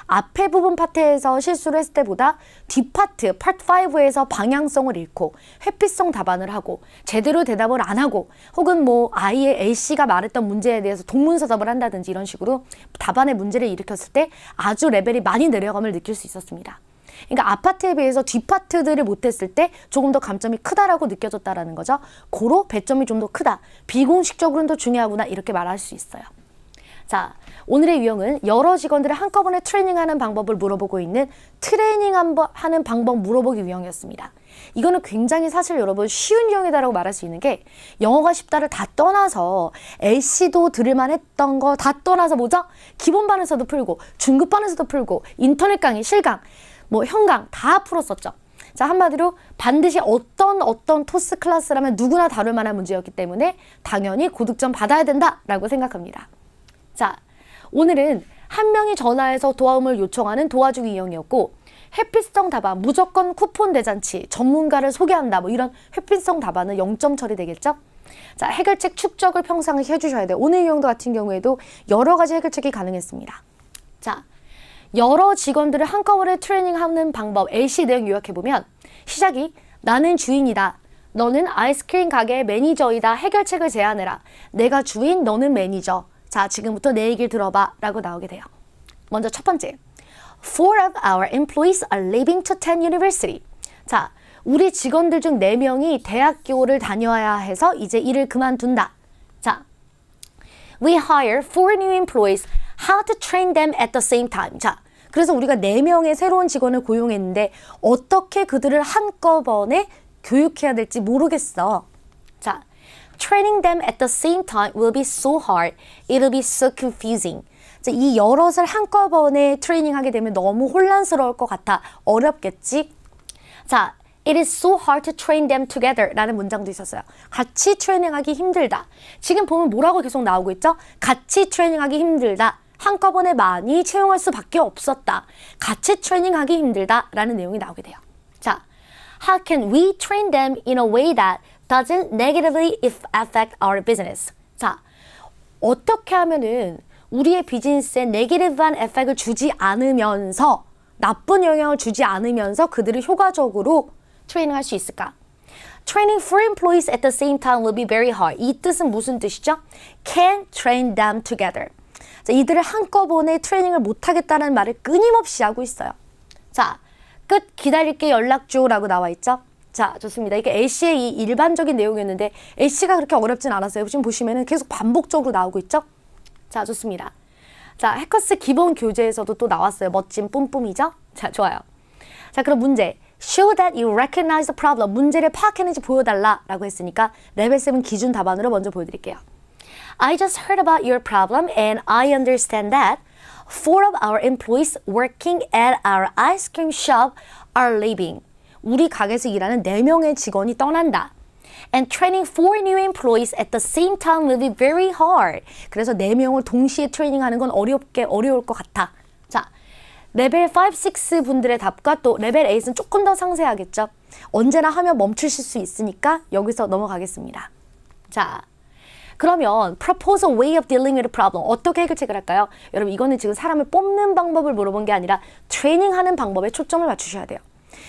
앞에 부분 파트에서 실수를 했을 때보다 뒷파트, 파트 5에서 방향성을 잃고 회피성 답안을 하고 제대로 대답을 안 하고 혹은 뭐 아이의 A씨가 말했던 문제에 대해서 동문서답을 한다든지 이런 식으로 답안의 문제를 일으켰을 때 아주 레벨이 많이 내려감을 느낄 수 있었습니다. 그러니까 아파트에 비해서 뒷파트들을 못했을 때 조금 더 감점이 크다라고 느껴졌다라는 거죠. 고로 배점이 좀 더 크다. 비공식적으로는 더 중요하구나 이렇게 말할 수 있어요. 자, 오늘의 유형은 여러 직원들을 한꺼번에 트레이닝하는 방법을 물어보고 있는 트레이닝하는 방법 물어보기 유형이었습니다. 이거는 굉장히 사실 여러분 쉬운 유형이다라고 말할 수 있는 게 영어가 쉽다를 다 떠나서 A씨도 들을만 했던 거 다 떠나서 뭐죠? 기본반에서도 풀고 중급반에서도 풀고 인터넷 강의, 실강, 뭐 현강 다 풀었었죠. 자 한마디로 반드시 어떤 어떤 토스 클래스라면 누구나 다룰 만한 문제였기 때문에 당연히 고득점 받아야 된다라고 생각합니다. 자, 오늘은 한 명이 전화해서 도움을 요청하는 도와주기 유형이었고 햇빛성 답안, 무조건 쿠폰 대잔치, 전문가를 소개한다 뭐 이런 햇빛성 답안은 0점 처리되겠죠? 자, 해결책 축적을 평상시 해주셔야 돼요. 오늘 유형도 같은 경우에도 여러 가지 해결책이 가능했습니다. 자, 여러 직원들을 한꺼번에 트레이닝하는 방법 AC 내용 요약해보면 시작이 나는 주인이다. 너는 아이스크림 가게 매니저이다. 해결책을 제안해라. 내가 주인, 너는 매니저. 자, 지금부터 내 얘기를 들어봐 라고 나오게 돼요. 먼저 첫 번째. Four of our employees are leaving Chotan University. 자, 우리 직원들 중 4명이 대학교를 다녀야 해서 이제 일을 그만둔다. 자, we hire four new employees. How to train them at the same time. 자, 그래서 우리가 4명의 새로운 직원을 고용했는데 어떻게 그들을 한꺼번에 교육해야 될지 모르겠어. Training them at the same time will be so hard. It'll be so confusing. 이 여럿을 한꺼번에 트레이닝하게 되면 너무 혼란스러울 것 같아. 어렵겠지? 자, It is so hard to train them together 라는 문장도 있었어요. 같이 트레이닝하기 힘들다. 지금 보면 뭐라고 계속 나오고 있죠? 같이 트레이닝하기 힘들다. 한꺼번에 많이 채용할 수밖에 없었다. 같이 트레이닝하기 힘들다 라는 내용이 나오게 돼요. 자, How can we train them in a way that doesn't negatively affect our business. 자, 어떻게 하면은 우리의 비즈니스에 네게티브한 에펙을 주지 않으면서 나쁜 영향을 주지 않으면서 그들을 효과적으로 트레이닝할 수 있을까? Training for employees at the same time will be very hard. 이 뜻은 무슨 뜻이죠? Can train them together. 자, 이들을 한꺼번에 트레이닝을 못하겠다는 말을 끊임없이 하고 있어요. 자, 끝 기다릴게 연락 줘라고 나와 있죠? 자, 좋습니다. 이게 A씨의 이 일반적인 내용이었는데 A씨가 그렇게 어렵진 않았어요. 지금 보시면은 계속 반복적으로 나오고 있죠? 자, 좋습니다. 자, 해커스 기본 교재에서도 또 나왔어요. 멋진 뿜뿜이죠? 자, 좋아요. 자, 그럼 문제. Show that you recognize the problem. 문제를 파악했는지 보여달라 라고 했으니까 레벨 7 기준 답안으로 먼저 보여드릴게요. I just heard about your problem and I understand that four of our employees working at our ice cream shop are leaving. 우리 가게에서 일하는 4명의 직원이 떠난다. And training four new employees at the same time will be very hard. 그래서 4명을 동시에 트레이닝하는 건 어렵게 어려울 것 같아. 자, 레벨 5, 6 분들의 답과 또 레벨 8은 조금 더 상세하겠죠. 언제나 하면 멈추실 수 있으니까 여기서 넘어가겠습니다. 자, 그러면 propose a way of dealing with a problem 어떻게 해결책을 할까요? 여러분 이거는 지금 사람을 뽑는 방법을 물어본 게 아니라 트레이닝하는 방법에 초점을 맞추셔야 돼요.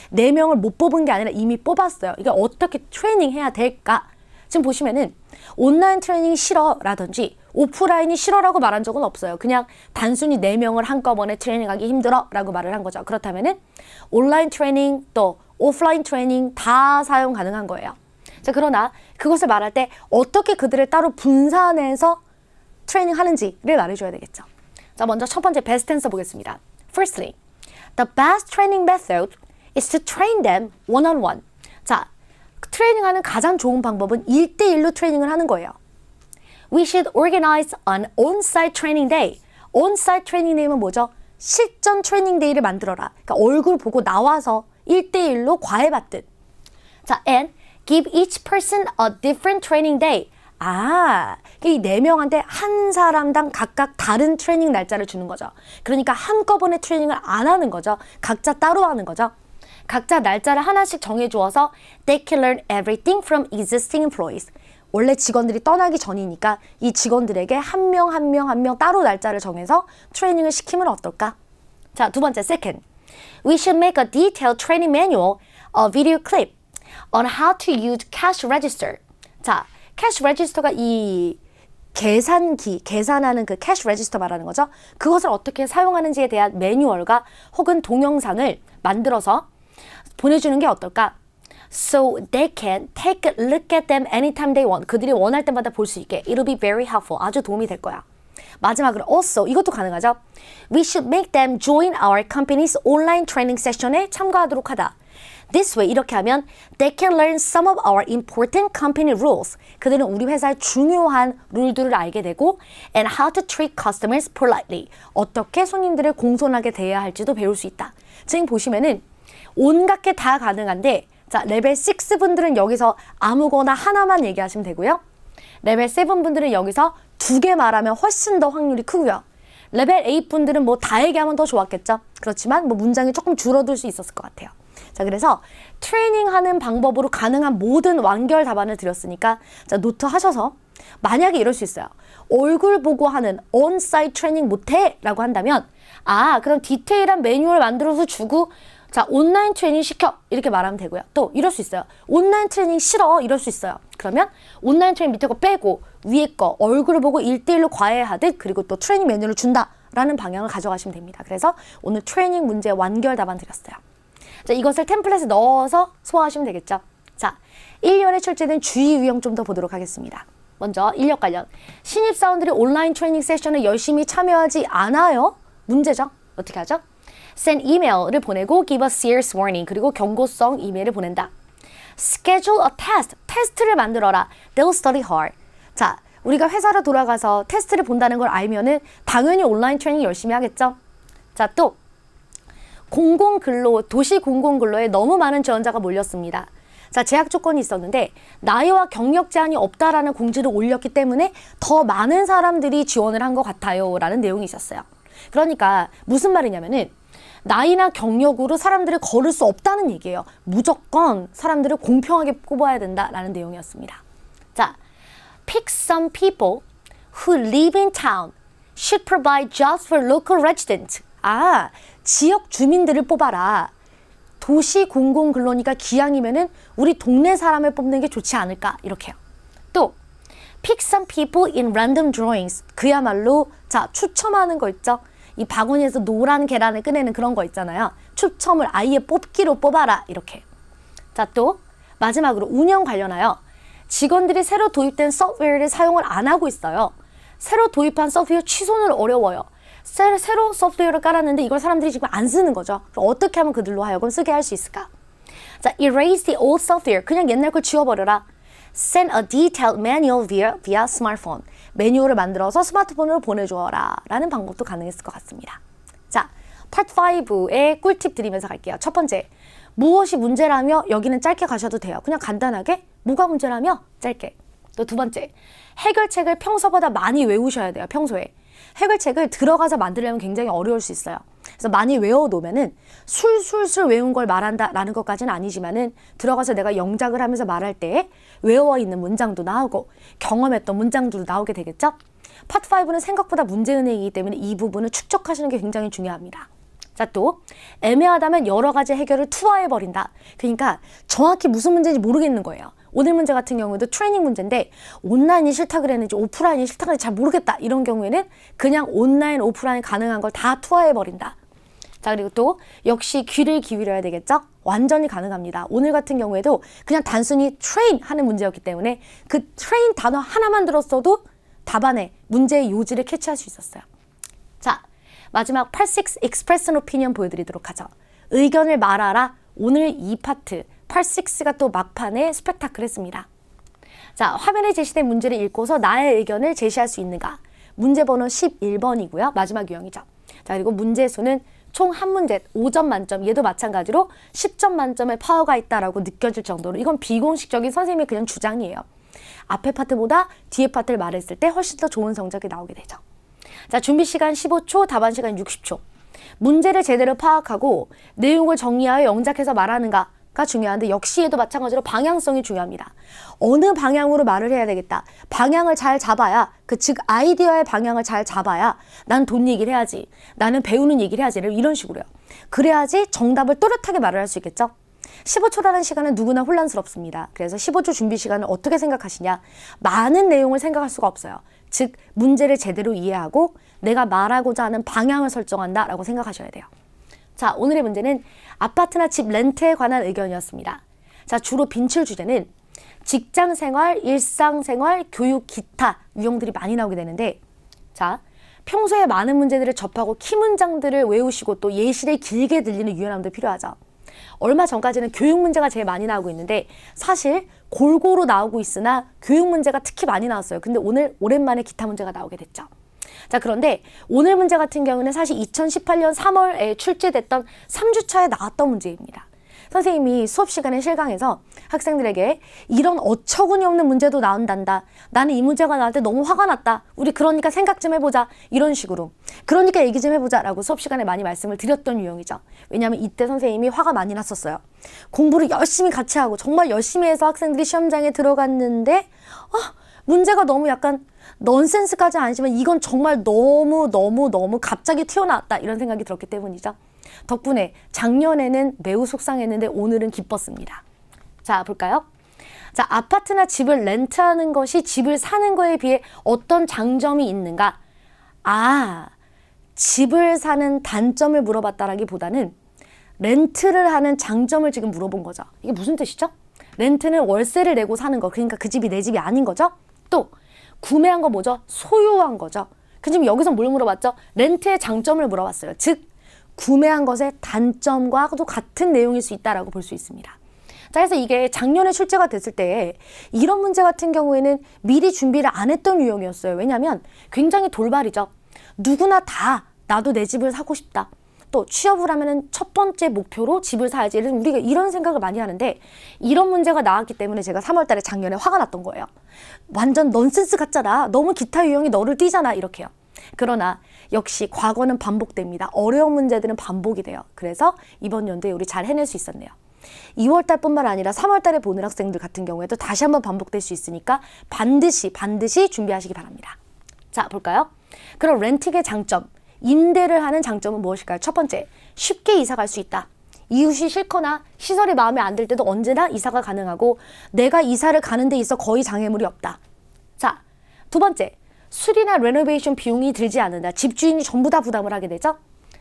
네 명을 못 뽑은 게 아니라 이미 뽑았어요. 이게 어떻게 트레이닝 해야 될까? 지금 보시면은 온라인 트레이닝 싫어라든지 오프라인이 싫어라고 말한 적은 없어요. 그냥 단순히 네명을 한꺼번에 트레이닝하기 힘들어라고 말을 한 거죠. 그렇다면은 온라인 트레이닝 또 오프라인 트레이닝 다 사용 가능한 거예요. 자, 그러나 그것을 말할 때 어떻게 그들을 따로 분산해서 트레이닝 하는지를 말해줘야 되겠죠. 자, 먼저 첫 번째 베스트 텐서 보겠습니다. Firstly, the best training method is to train them one-on-one. -on -one. 자, 트레이닝하는 가장 좋은 방법은 1대1로 트레이닝을 하는 거예요. We should organize an on-site training day. on-site training day는 뭐죠? 실전 트레이닝 데이를 만들어라. 그러니까 얼굴 보고 나와서 1대1로 과외받듯. 자, and give each person a different training day. 아, 이 네 명한테 한 사람당 각각 다른 트레이닝 날짜를 주는 거죠. 그러니까 한꺼번에 트레이닝을 안 하는 거죠. 각자 따로 하는 거죠. 각자 날짜를 하나씩 정해주어서 they can learn everything from existing employees. 원래 직원들이 떠나기 전이니까 이 직원들에게 한 명 한 명 한 명 따로 날짜를 정해서 트레이닝을 시키면 어떨까? 자, 두 번째 second. We should make a detailed training manual, a video clip on how to use cash register. 자, cash register가 이 계산기, 계산하는 그 캐시 레지스터 말하는 거죠. 그것을 어떻게 사용하는지에 대한 매뉴얼과 혹은 동영상을 만들어서 보내주는 게 어떨까? So they can take a look at them anytime they want. 그들이 원할 때마다 볼 수 있게. It'll be very helpful. 아주 도움이 될 거야. 마지막으로 also 이것도 가능하죠. We should make them join our company's online training session에 참가하도록 하다. This way 이렇게 하면 they can learn some of our important company rules. 그들은 우리 회사의 중요한 룰들을 알게 되고 and how to treat customers politely. 어떻게 손님들을 공손하게 대해야 할지도 배울 수 있다. 지금 보시면은 온갖 게 다 가능한데 자 레벨 6 분들은 여기서 아무거나 하나만 얘기하시면 되고요. 레벨 7 분들은 여기서 두 개 말하면 훨씬 더 확률이 크고요. 레벨 8 분들은 뭐 다 얘기하면 더 좋았겠죠. 그렇지만 뭐 문장이 조금 줄어들 수 있었을 것 같아요. 자 그래서 트레이닝하는 방법으로 가능한 모든 완결 답안을 드렸으니까 자 노트 하셔서 만약에 이럴 수 있어요. 얼굴 보고 하는 온사이트 트레이닝 못해? 라고 한다면 아 그럼 디테일한 매뉴얼 만들어서 주고 자 온라인 트레이닝 시켜 이렇게 말하면 되고요 또 이럴 수 있어요 온라인 트레이닝 싫어 이럴 수 있어요 그러면 온라인 트레이닝 밑에 거 빼고 위에 거 얼굴을 보고 일대일로 과외하듯 그리고 또 트레이닝 메뉴를 준다 라는 방향을 가져가시면 됩니다 그래서 오늘 트레이닝 문제 완결 답안 드렸어요 자 이것을 템플릿에 넣어서 소화하시면 되겠죠 자 1년에 출제된 주의 유형 좀 더 보도록 하겠습니다 먼저 인력 관련 신입사원들이 온라인 트레이닝 세션에 열심히 참여하지 않아요 문제죠 어떻게 하죠? send email를 보내고 give a serious warning 그리고 경고성 이메일을 보낸다. schedule a test 테스트를 만들어라. They'll study hard. 자, 우리가 회사로 돌아가서 테스트를 본다는 걸 알면은 당연히 온라인 트레이닝 열심히 하겠죠. 자, 또 공공근로, 도시 공공근로에 너무 많은 지원자가 몰렸습니다. 자, 제약 조건이 있었는데 나이와 경력 제한이 없다라는 공지를 올렸기 때문에 더 많은 사람들이 지원을 한 것 같아요 라는 내용이 있었어요. 그러니까 무슨 말이냐면은 나이나 경력으로 사람들을 거를 수 없다는 얘기예요. 무조건 사람들을 공평하게 뽑아야 된다라는 내용이었습니다. 자, pick some people who live in town should provide jobs for local residents. 아, 지역 주민들을 뽑아라. 도시 공공 근로니까 기왕이면은 우리 동네 사람을 뽑는 게 좋지 않을까 이렇게요. 또 pick some people in random drawings. 그야말로 자 추첨하는 거 있죠. 이 바구니에서 노란 계란을 꺼내는 그런 거 있잖아요. 추첨을 아예 뽑기로 뽑아라 이렇게. 자또 마지막으로 운영 관련하여 직원들이 새로 도입된 소프트웨어를 사용을 안 하고 있어요. 새로 도입한 소프트웨어 취소는 어려워요. 새, 로 소프트웨어를 깔았는데 이걸 사람들이 지금 안 쓰는 거죠. 어떻게 하면 그들로 하여금 쓰게 할 수 있을까? 자, erase the old software. 그냥 옛날 걸 지워버려라. Send a detailed manual via, via smartphone. 매뉴얼을 만들어서 스마트폰으로 보내줘라 라는 방법도 가능했을 것 같습니다. 자, 파트 5의 꿀팁 드리면서 갈게요. 첫 번째, 무엇이 문제라며 여기는 짧게 가셔도 돼요. 그냥 간단하게 뭐가 문제라며 짧게. 또 두 번째, 해결책을 평소보다 많이 외우셔야 돼요. 평소에. 해결책을 들어가서 만들려면 굉장히 어려울 수 있어요. 그래서 많이 외워놓으면은 술술술 외운 걸 말한다라는 것까지는 아니지만은 들어가서 내가 영작을 하면서 말할 때 외워 있는 문장도 나오고 경험했던 문장도 나오게 되겠죠? 팟5는 생각보다 문제은행이기 때문에 이 부분을 축적하시는 게 굉장히 중요합니다. 자, 또 애매하다면 여러 가지 해결을 투하해버린다. 그러니까 정확히 무슨 문제인지 모르겠는 거예요. 오늘 문제 같은 경우도 트레이닝 문제인데 온라인이 싫다 그랬는지 오프라인이 싫다 그랬는지 잘 모르겠다 이런 경우에는 그냥 온라인 오프라인 가능한 걸 다 투하해버린다 자 그리고 또 역시 귀를 기울여야 되겠죠? 완전히 가능합니다. 오늘 같은 경우에도 그냥 단순히 train 하는 문제였기 때문에 그 train 단어 하나만 들었어도 답안에 문제의 요지를 캐치할 수 있었어요. 자 마지막 86 express opinion 보여드리도록 하죠. 의견을 말하라 오늘 이 파트 86가 또 막판에 스펙타클 했습니다. 자 화면에 제시된 문제를 읽고서 나의 의견을 제시할 수 있는가 문제 번호 11번이고요. 마지막 유형이죠. 자 그리고 문제 수는 총한 문제 5점 만점 얘도 마찬가지로 10점 만점의 파워가 있다라고 느껴질 정도로 이건 비공식적인 선생님의 그냥 주장이에요. 앞에 파트보다 뒤에 파트를 말했을 때 훨씬 더 좋은 성적이 나오게 되죠. 자, 준비 시간 15초, 답안 시간 60초. 문제를 제대로 파악하고 내용을 정리하여 영작해서 말하는가 가 중요한데 역시에도 마찬가지로 방향성이 중요합니다. 어느 방향으로 말을 해야 되겠다. 방향을 잘 잡아야 그 즉 아이디어의 방향을 잘 잡아야 난 돈 얘기를 해야지. 나는 배우는 얘기를 해야지. 이런 식으로요. 그래야지 정답을 또렷하게 말을 할 수 있겠죠. 15초라는 시간은 누구나 혼란스럽습니다. 그래서 15초 준비 시간을 어떻게 생각하시냐? 많은 내용을 생각할 수가 없어요. 즉 문제를 제대로 이해하고 내가 말하고자 하는 방향을 설정한다라고 생각하셔야 돼요. 자, 오늘의 문제는 아파트나 집 렌트에 관한 의견이었습니다. 자, 주로 빈출 주제는 직장 생활, 일상 생활, 교육, 기타 유형들이 많이 나오게 되는데 자, 평소에 많은 문제들을 접하고 키 문장들을 외우시고 또 예시를 길게 들리는 유연함도 필요하죠. 얼마 전까지는 교육 문제가 제일 많이 나오고 있는데 사실 골고루 나오고 있으나 교육 문제가 특히 많이 나왔어요. 근데 오늘 오랜만에 기타 문제가 나오게 됐죠. 자, 그런데 오늘 문제 같은 경우는 사실 2018년 3월에 출제됐던 3주차에 나왔던 문제입니다. 선생님이 수업 시간에 실강해서 학생들에게 이런 어처구니 없는 문제도 나온단다. 나는 이 문제가 나한테 너무 화가 났다. 우리 그러니까 생각 좀 해보자. 이런 식으로. 그러니까 얘기 좀 해보자. 라고 수업 시간에 많이 말씀을 드렸던 유형이죠. 왜냐하면 이때 선생님이 화가 많이 났었어요. 공부를 열심히 같이 하고 정말 열심히 해서 학생들이 시험장에 들어갔는데 아, 문제가 너무 약간 넌센스까지 아니지만 이건 정말 너무 너무 너무 갑자기 튀어나왔다 이런 생각이 들었기 때문이죠. 덕분에 작년에는 매우 속상했는데 오늘은 기뻤습니다. 자, 볼까요? 자, 아파트나 집을 렌트하는 것이 집을 사는 거에 비해 어떤 장점이 있는가? 아, 집을 사는 단점을 물어봤다라기보다는 렌트를 하는 장점을 지금 물어본 거죠. 이게 무슨 뜻이죠? 렌트는 월세를 내고 사는 거. 그러니까 그 집이 내 집이 아닌 거죠. 또 구매한 거 뭐죠? 소유한 거죠. 그 지금 여기서 뭘 물어봤죠? 렌트의 장점을 물어봤어요. 즉 구매한 것의 단점과도 같은 내용일 수 있다라고 볼 수 있습니다. 자, 그래서 이게 작년에 출제가 됐을 때에 이런 문제 같은 경우에는 미리 준비를 안 했던 유형이었어요. 왜냐하면 굉장히 돌발이죠. 누구나 다 나도 내 집을 사고 싶다. 또 취업을 하면은 첫 번째 목표로 집을 사야지. 우리가 이런 생각을 많이 하는데 이런 문제가 나왔기 때문에 제가 3월 달에 작년에 화가 났던 거예요. 완전 넌센스 같잖아. 너무 기타 유형이 너를 띄잖아. 이렇게요. 그러나 역시 과거는 반복됩니다. 어려운 문제들은 반복이 돼요. 그래서 이번 연도에 우리 잘 해낼 수 있었네요. 2월달 뿐만 아니라 3월달에 보는 학생들 같은 경우에도 다시 한번 반복될 수 있으니까 반드시 반드시 준비하시기 바랍니다. 자 볼까요? 그럼 렌팅의 장점, 임대를 하는 장점은 무엇일까요? 첫 번째, 쉽게 이사 갈 수 있다. 이웃이 싫거나 시설이 마음에 안 들 때도 언제나 이사가 가능하고 내가 이사를 가는 데 있어 거의 장애물이 없다. 자, 두 번째. 수리나 레노베이션 비용이 들지 않는다. 집주인이 전부 다 부담을 하게 되죠.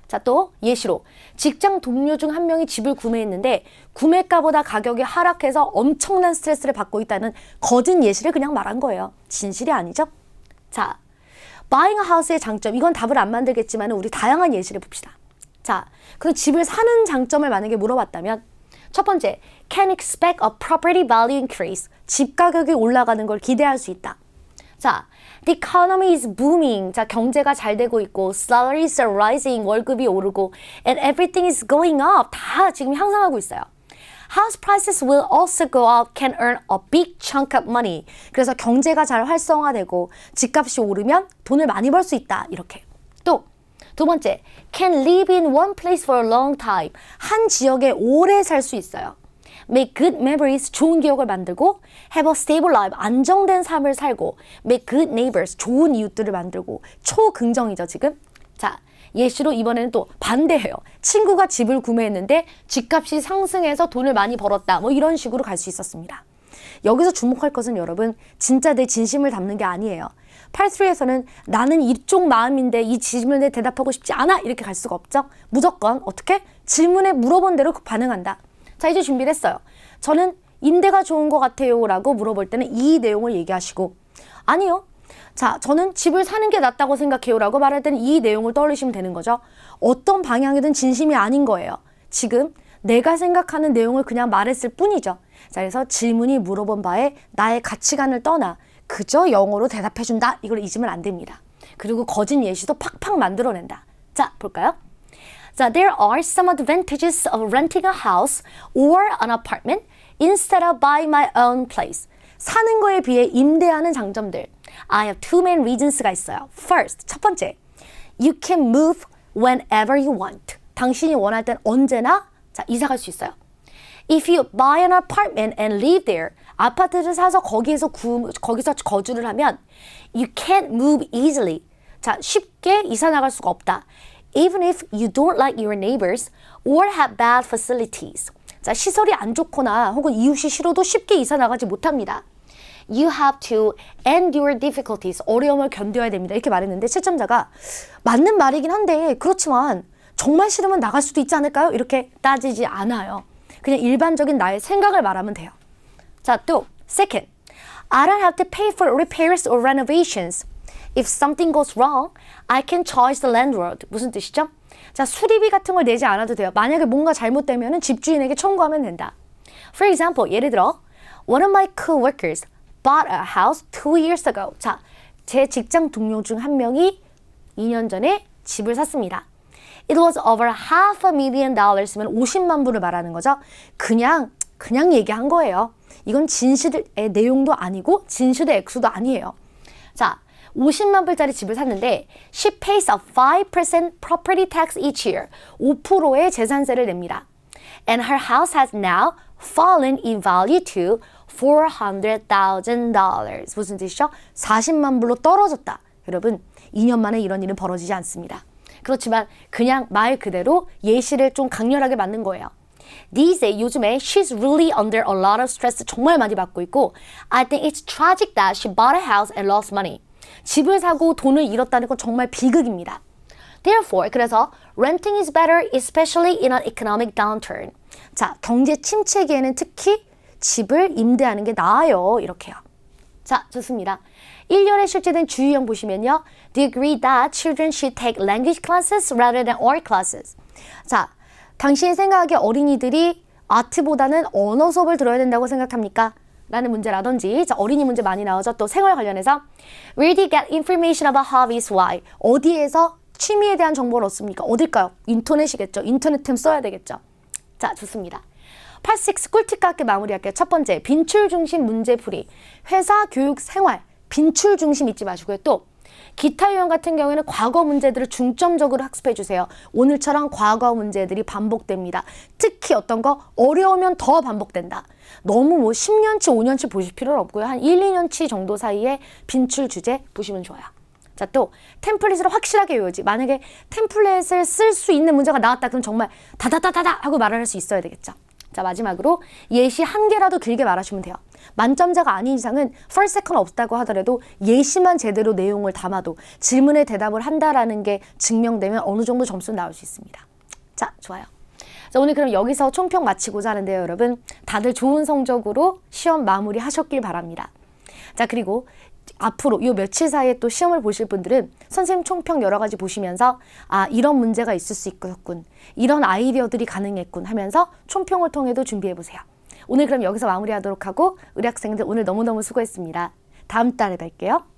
자, 또 예시로 직장 동료 중 한 명이 집을 구매했는데 구매가보다 가격이 하락해서 엄청난 스트레스를 받고 있다는 거짓 예시를 그냥 말한 거예요. 진실이 아니죠? 자, 바잉 하우스의 장점 이건 답을 안 만들겠지만 우리 다양한 예시를 봅시다. 자, 그럼 집을 사는 장점을 만약에 물어봤다면 첫 번째, can expect a property value increase. 집 가격이 올라가는 걸 기대할 수 있다. 자, the economy is booming. 자, 경제가 잘 되고 있고, salaries are rising. 월급이 오르고, and everything is going up. 다 지금 향상하고 있어요. House prices will also go up, can earn a big chunk of money. 그래서 경제가 잘 활성화되고 집값이 오르면 돈을 많이 벌 수 있다. 이렇게. 두 번째, can live in one place for a long time. 한 지역에 오래 살 수 있어요. make good memories 좋은 기억을 만들고 have a stable life 안정된 삶을 살고 make good neighbors 좋은 이웃들을 만들고 초긍정이죠 지금 자 예시로 이번에는 또 반대예요 친구가 집을 구매했는데 집값이 상승해서 돈을 많이 벌었다 뭐 이런 식으로 갈 수 있었습니다 여기서 주목할 것은 여러분 진짜 내 진심을 담는 게 아니에요 8.3에서는 나는 이쪽 마음인데 이 질문에 대답하고 싶지 않아 이렇게 갈 수가 없죠. 무조건 어떻게? 질문에 물어본 대로 그 반응한다. 자 이제 준비를 했어요. 저는 인대가 좋은 것 같아요 라고 물어볼 때는 이 내용을 얘기하시고 아니요. 자 저는 집을 사는 게 낫다고 생각해요 라고 말할 때는 이 내용을 떠올리시면 되는 거죠. 어떤 방향이든 진심이 아닌 거예요. 지금 내가 생각하는 내용을 그냥 말했을 뿐이죠. 자, 그래서 질문이 물어본 바에 나의 가치관을 떠나 그저 영어로 대답해준다. 이걸 잊으면 안 됩니다. 그리고 거진 예시도 팍팍 만들어낸다. 자, 볼까요? 자, there are some advantages of renting a house or an apartment instead of buying my own place. 사는 거에 비해 임대하는 장점들. I have two main reasons가 있어요. First, 첫 번째. You can move whenever you want. 당신이 원할 땐 언제나 자, 이사 갈 수 있어요. If you buy an apartment and live there, 아파트를 사서 거기에서 구, 거기서 거주를 하면 you can't move easily. 자, 쉽게 이사 나갈 수가 없다. Even if you don't like your neighbors or have bad facilities. 자, 시설이 안 좋거나 혹은 이웃이 싫어도 쉽게 이사 나가지 못합니다. You have to endure difficulties. 어려움을 견뎌야 됩니다. 이렇게 말했는데 채점자가 맞는 말이긴 한데 그렇지만 정말 싫으면 나갈 수도 있지 않을까요? 이렇게 따지지 않아요. 그냥 일반적인 나의 생각을 말하면 돼요. 자, 또 second, I don't have to pay for repairs or renovations. If something goes wrong, I can charge the landlord. 무슨 뜻이죠? 자, 수리비 같은 걸 내지 않아도 돼요. 만약에 뭔가 잘못되면 집주인에게 청구하면 된다. For example, 예를 들어 One of my coworkers bought a house two years ago. 자, 제 직장 동료 중 한 명이 2년 전에 집을 샀습니다. It was over half a million d o l l a r s 50만 불을 말하는 거죠. 그냥 그냥 얘기한 거예요. 이건 진실의 내용도 아니고 진실의 액수도 아니에요. 자, 50만 불짜리 집을 샀는데 she pays a 5% property tax each year. 5%의 재산세를 냅니다. And her house has now fallen in value to $400,000. 무슨 뜻이죠? 40만 불로 떨어졌다. 여러분, 2년 만에 이런 일은 벌어지지 않습니다. 그렇지만 그냥 말 그대로 예시를 좀 강렬하게 만든 거예요. These days 요즘에 she's really under a lot of stress 정말 많이 받고 있고 I think it's tragic that she bought a house and lost money. 집을 사고 돈을 잃었다는 건 정말 비극입니다. Therefore, 그래서 renting is better especially in an economic downturn. 자, 경제 침체기에는 특히 집을 임대하는 게 나아요. 이렇게요. 자, 좋습니다. 1년에 실제된 주의형 보시면요. Do you agree that children should take language classes rather than art classes? 자, 당신 이 생각에 하기 어린이들이 아트보다는 언어 수업을 들어야 된다고 생각합니까? 라는 문제라든지 어린이 문제 많이 나오죠. 또 생활 관련해서 Where do you get information about hobbies? Why? 어디에서 취미에 대한 정보를 얻습니까? 어딜까요? 인터넷이겠죠. 인터넷템 써야 되겠죠. 자, 좋습니다. 86 꿀팁과 함께 마무리할게요. 첫 번째, 빈출 중심 문제풀이. 회사, 교육, 생활, 빈출 중심 잊지 마시고요. 또 기타 유형 같은 경우에는 과거 문제들을 중점적으로 학습해 주세요. 오늘처럼 과거 문제들이 반복됩니다. 특히 어떤 거 어려우면 더 반복된다. 너무 뭐 10년치, 5년치 보실 필요는 없고요. 한 1, 2년치 정도 사이에 빈출 주제 보시면 좋아요. 자, 또 템플릿을 확실하게 외우지. 만약에 템플릿을 쓸 수 있는 문제가 나왔다 그럼 정말 다다다다다 하고 말할수 있어야 되겠죠. 자, 마지막으로 예시 한 개라도 길게 말하시면 돼요. 만점자가 아닌 이상은 first second 없다고 하더라도 예시만 제대로 내용을 담아도 질문에 대답을 한다라는 게 증명되면 어느 정도 점수는 나올 수 있습니다. 자, 좋아요. 자, 오늘 그럼 여기서 총평 마치고자 하는데요, 여러분. 다들 좋은 성적으로 시험 마무리 하셨길 바랍니다. 자, 그리고 앞으로 요 며칠 사이에 또 시험을 보실 분들은 선생님 총평 여러 가지 보시면서 아 이런 문제가 있을 수 있겠군 이런 아이디어들이 가능했군 하면서 총평을 통해도 준비해 보세요. 오늘 그럼 여기서 마무리하도록 하고 우리 학생들 오늘 너무너무 수고했습니다. 다음 달에 뵐게요.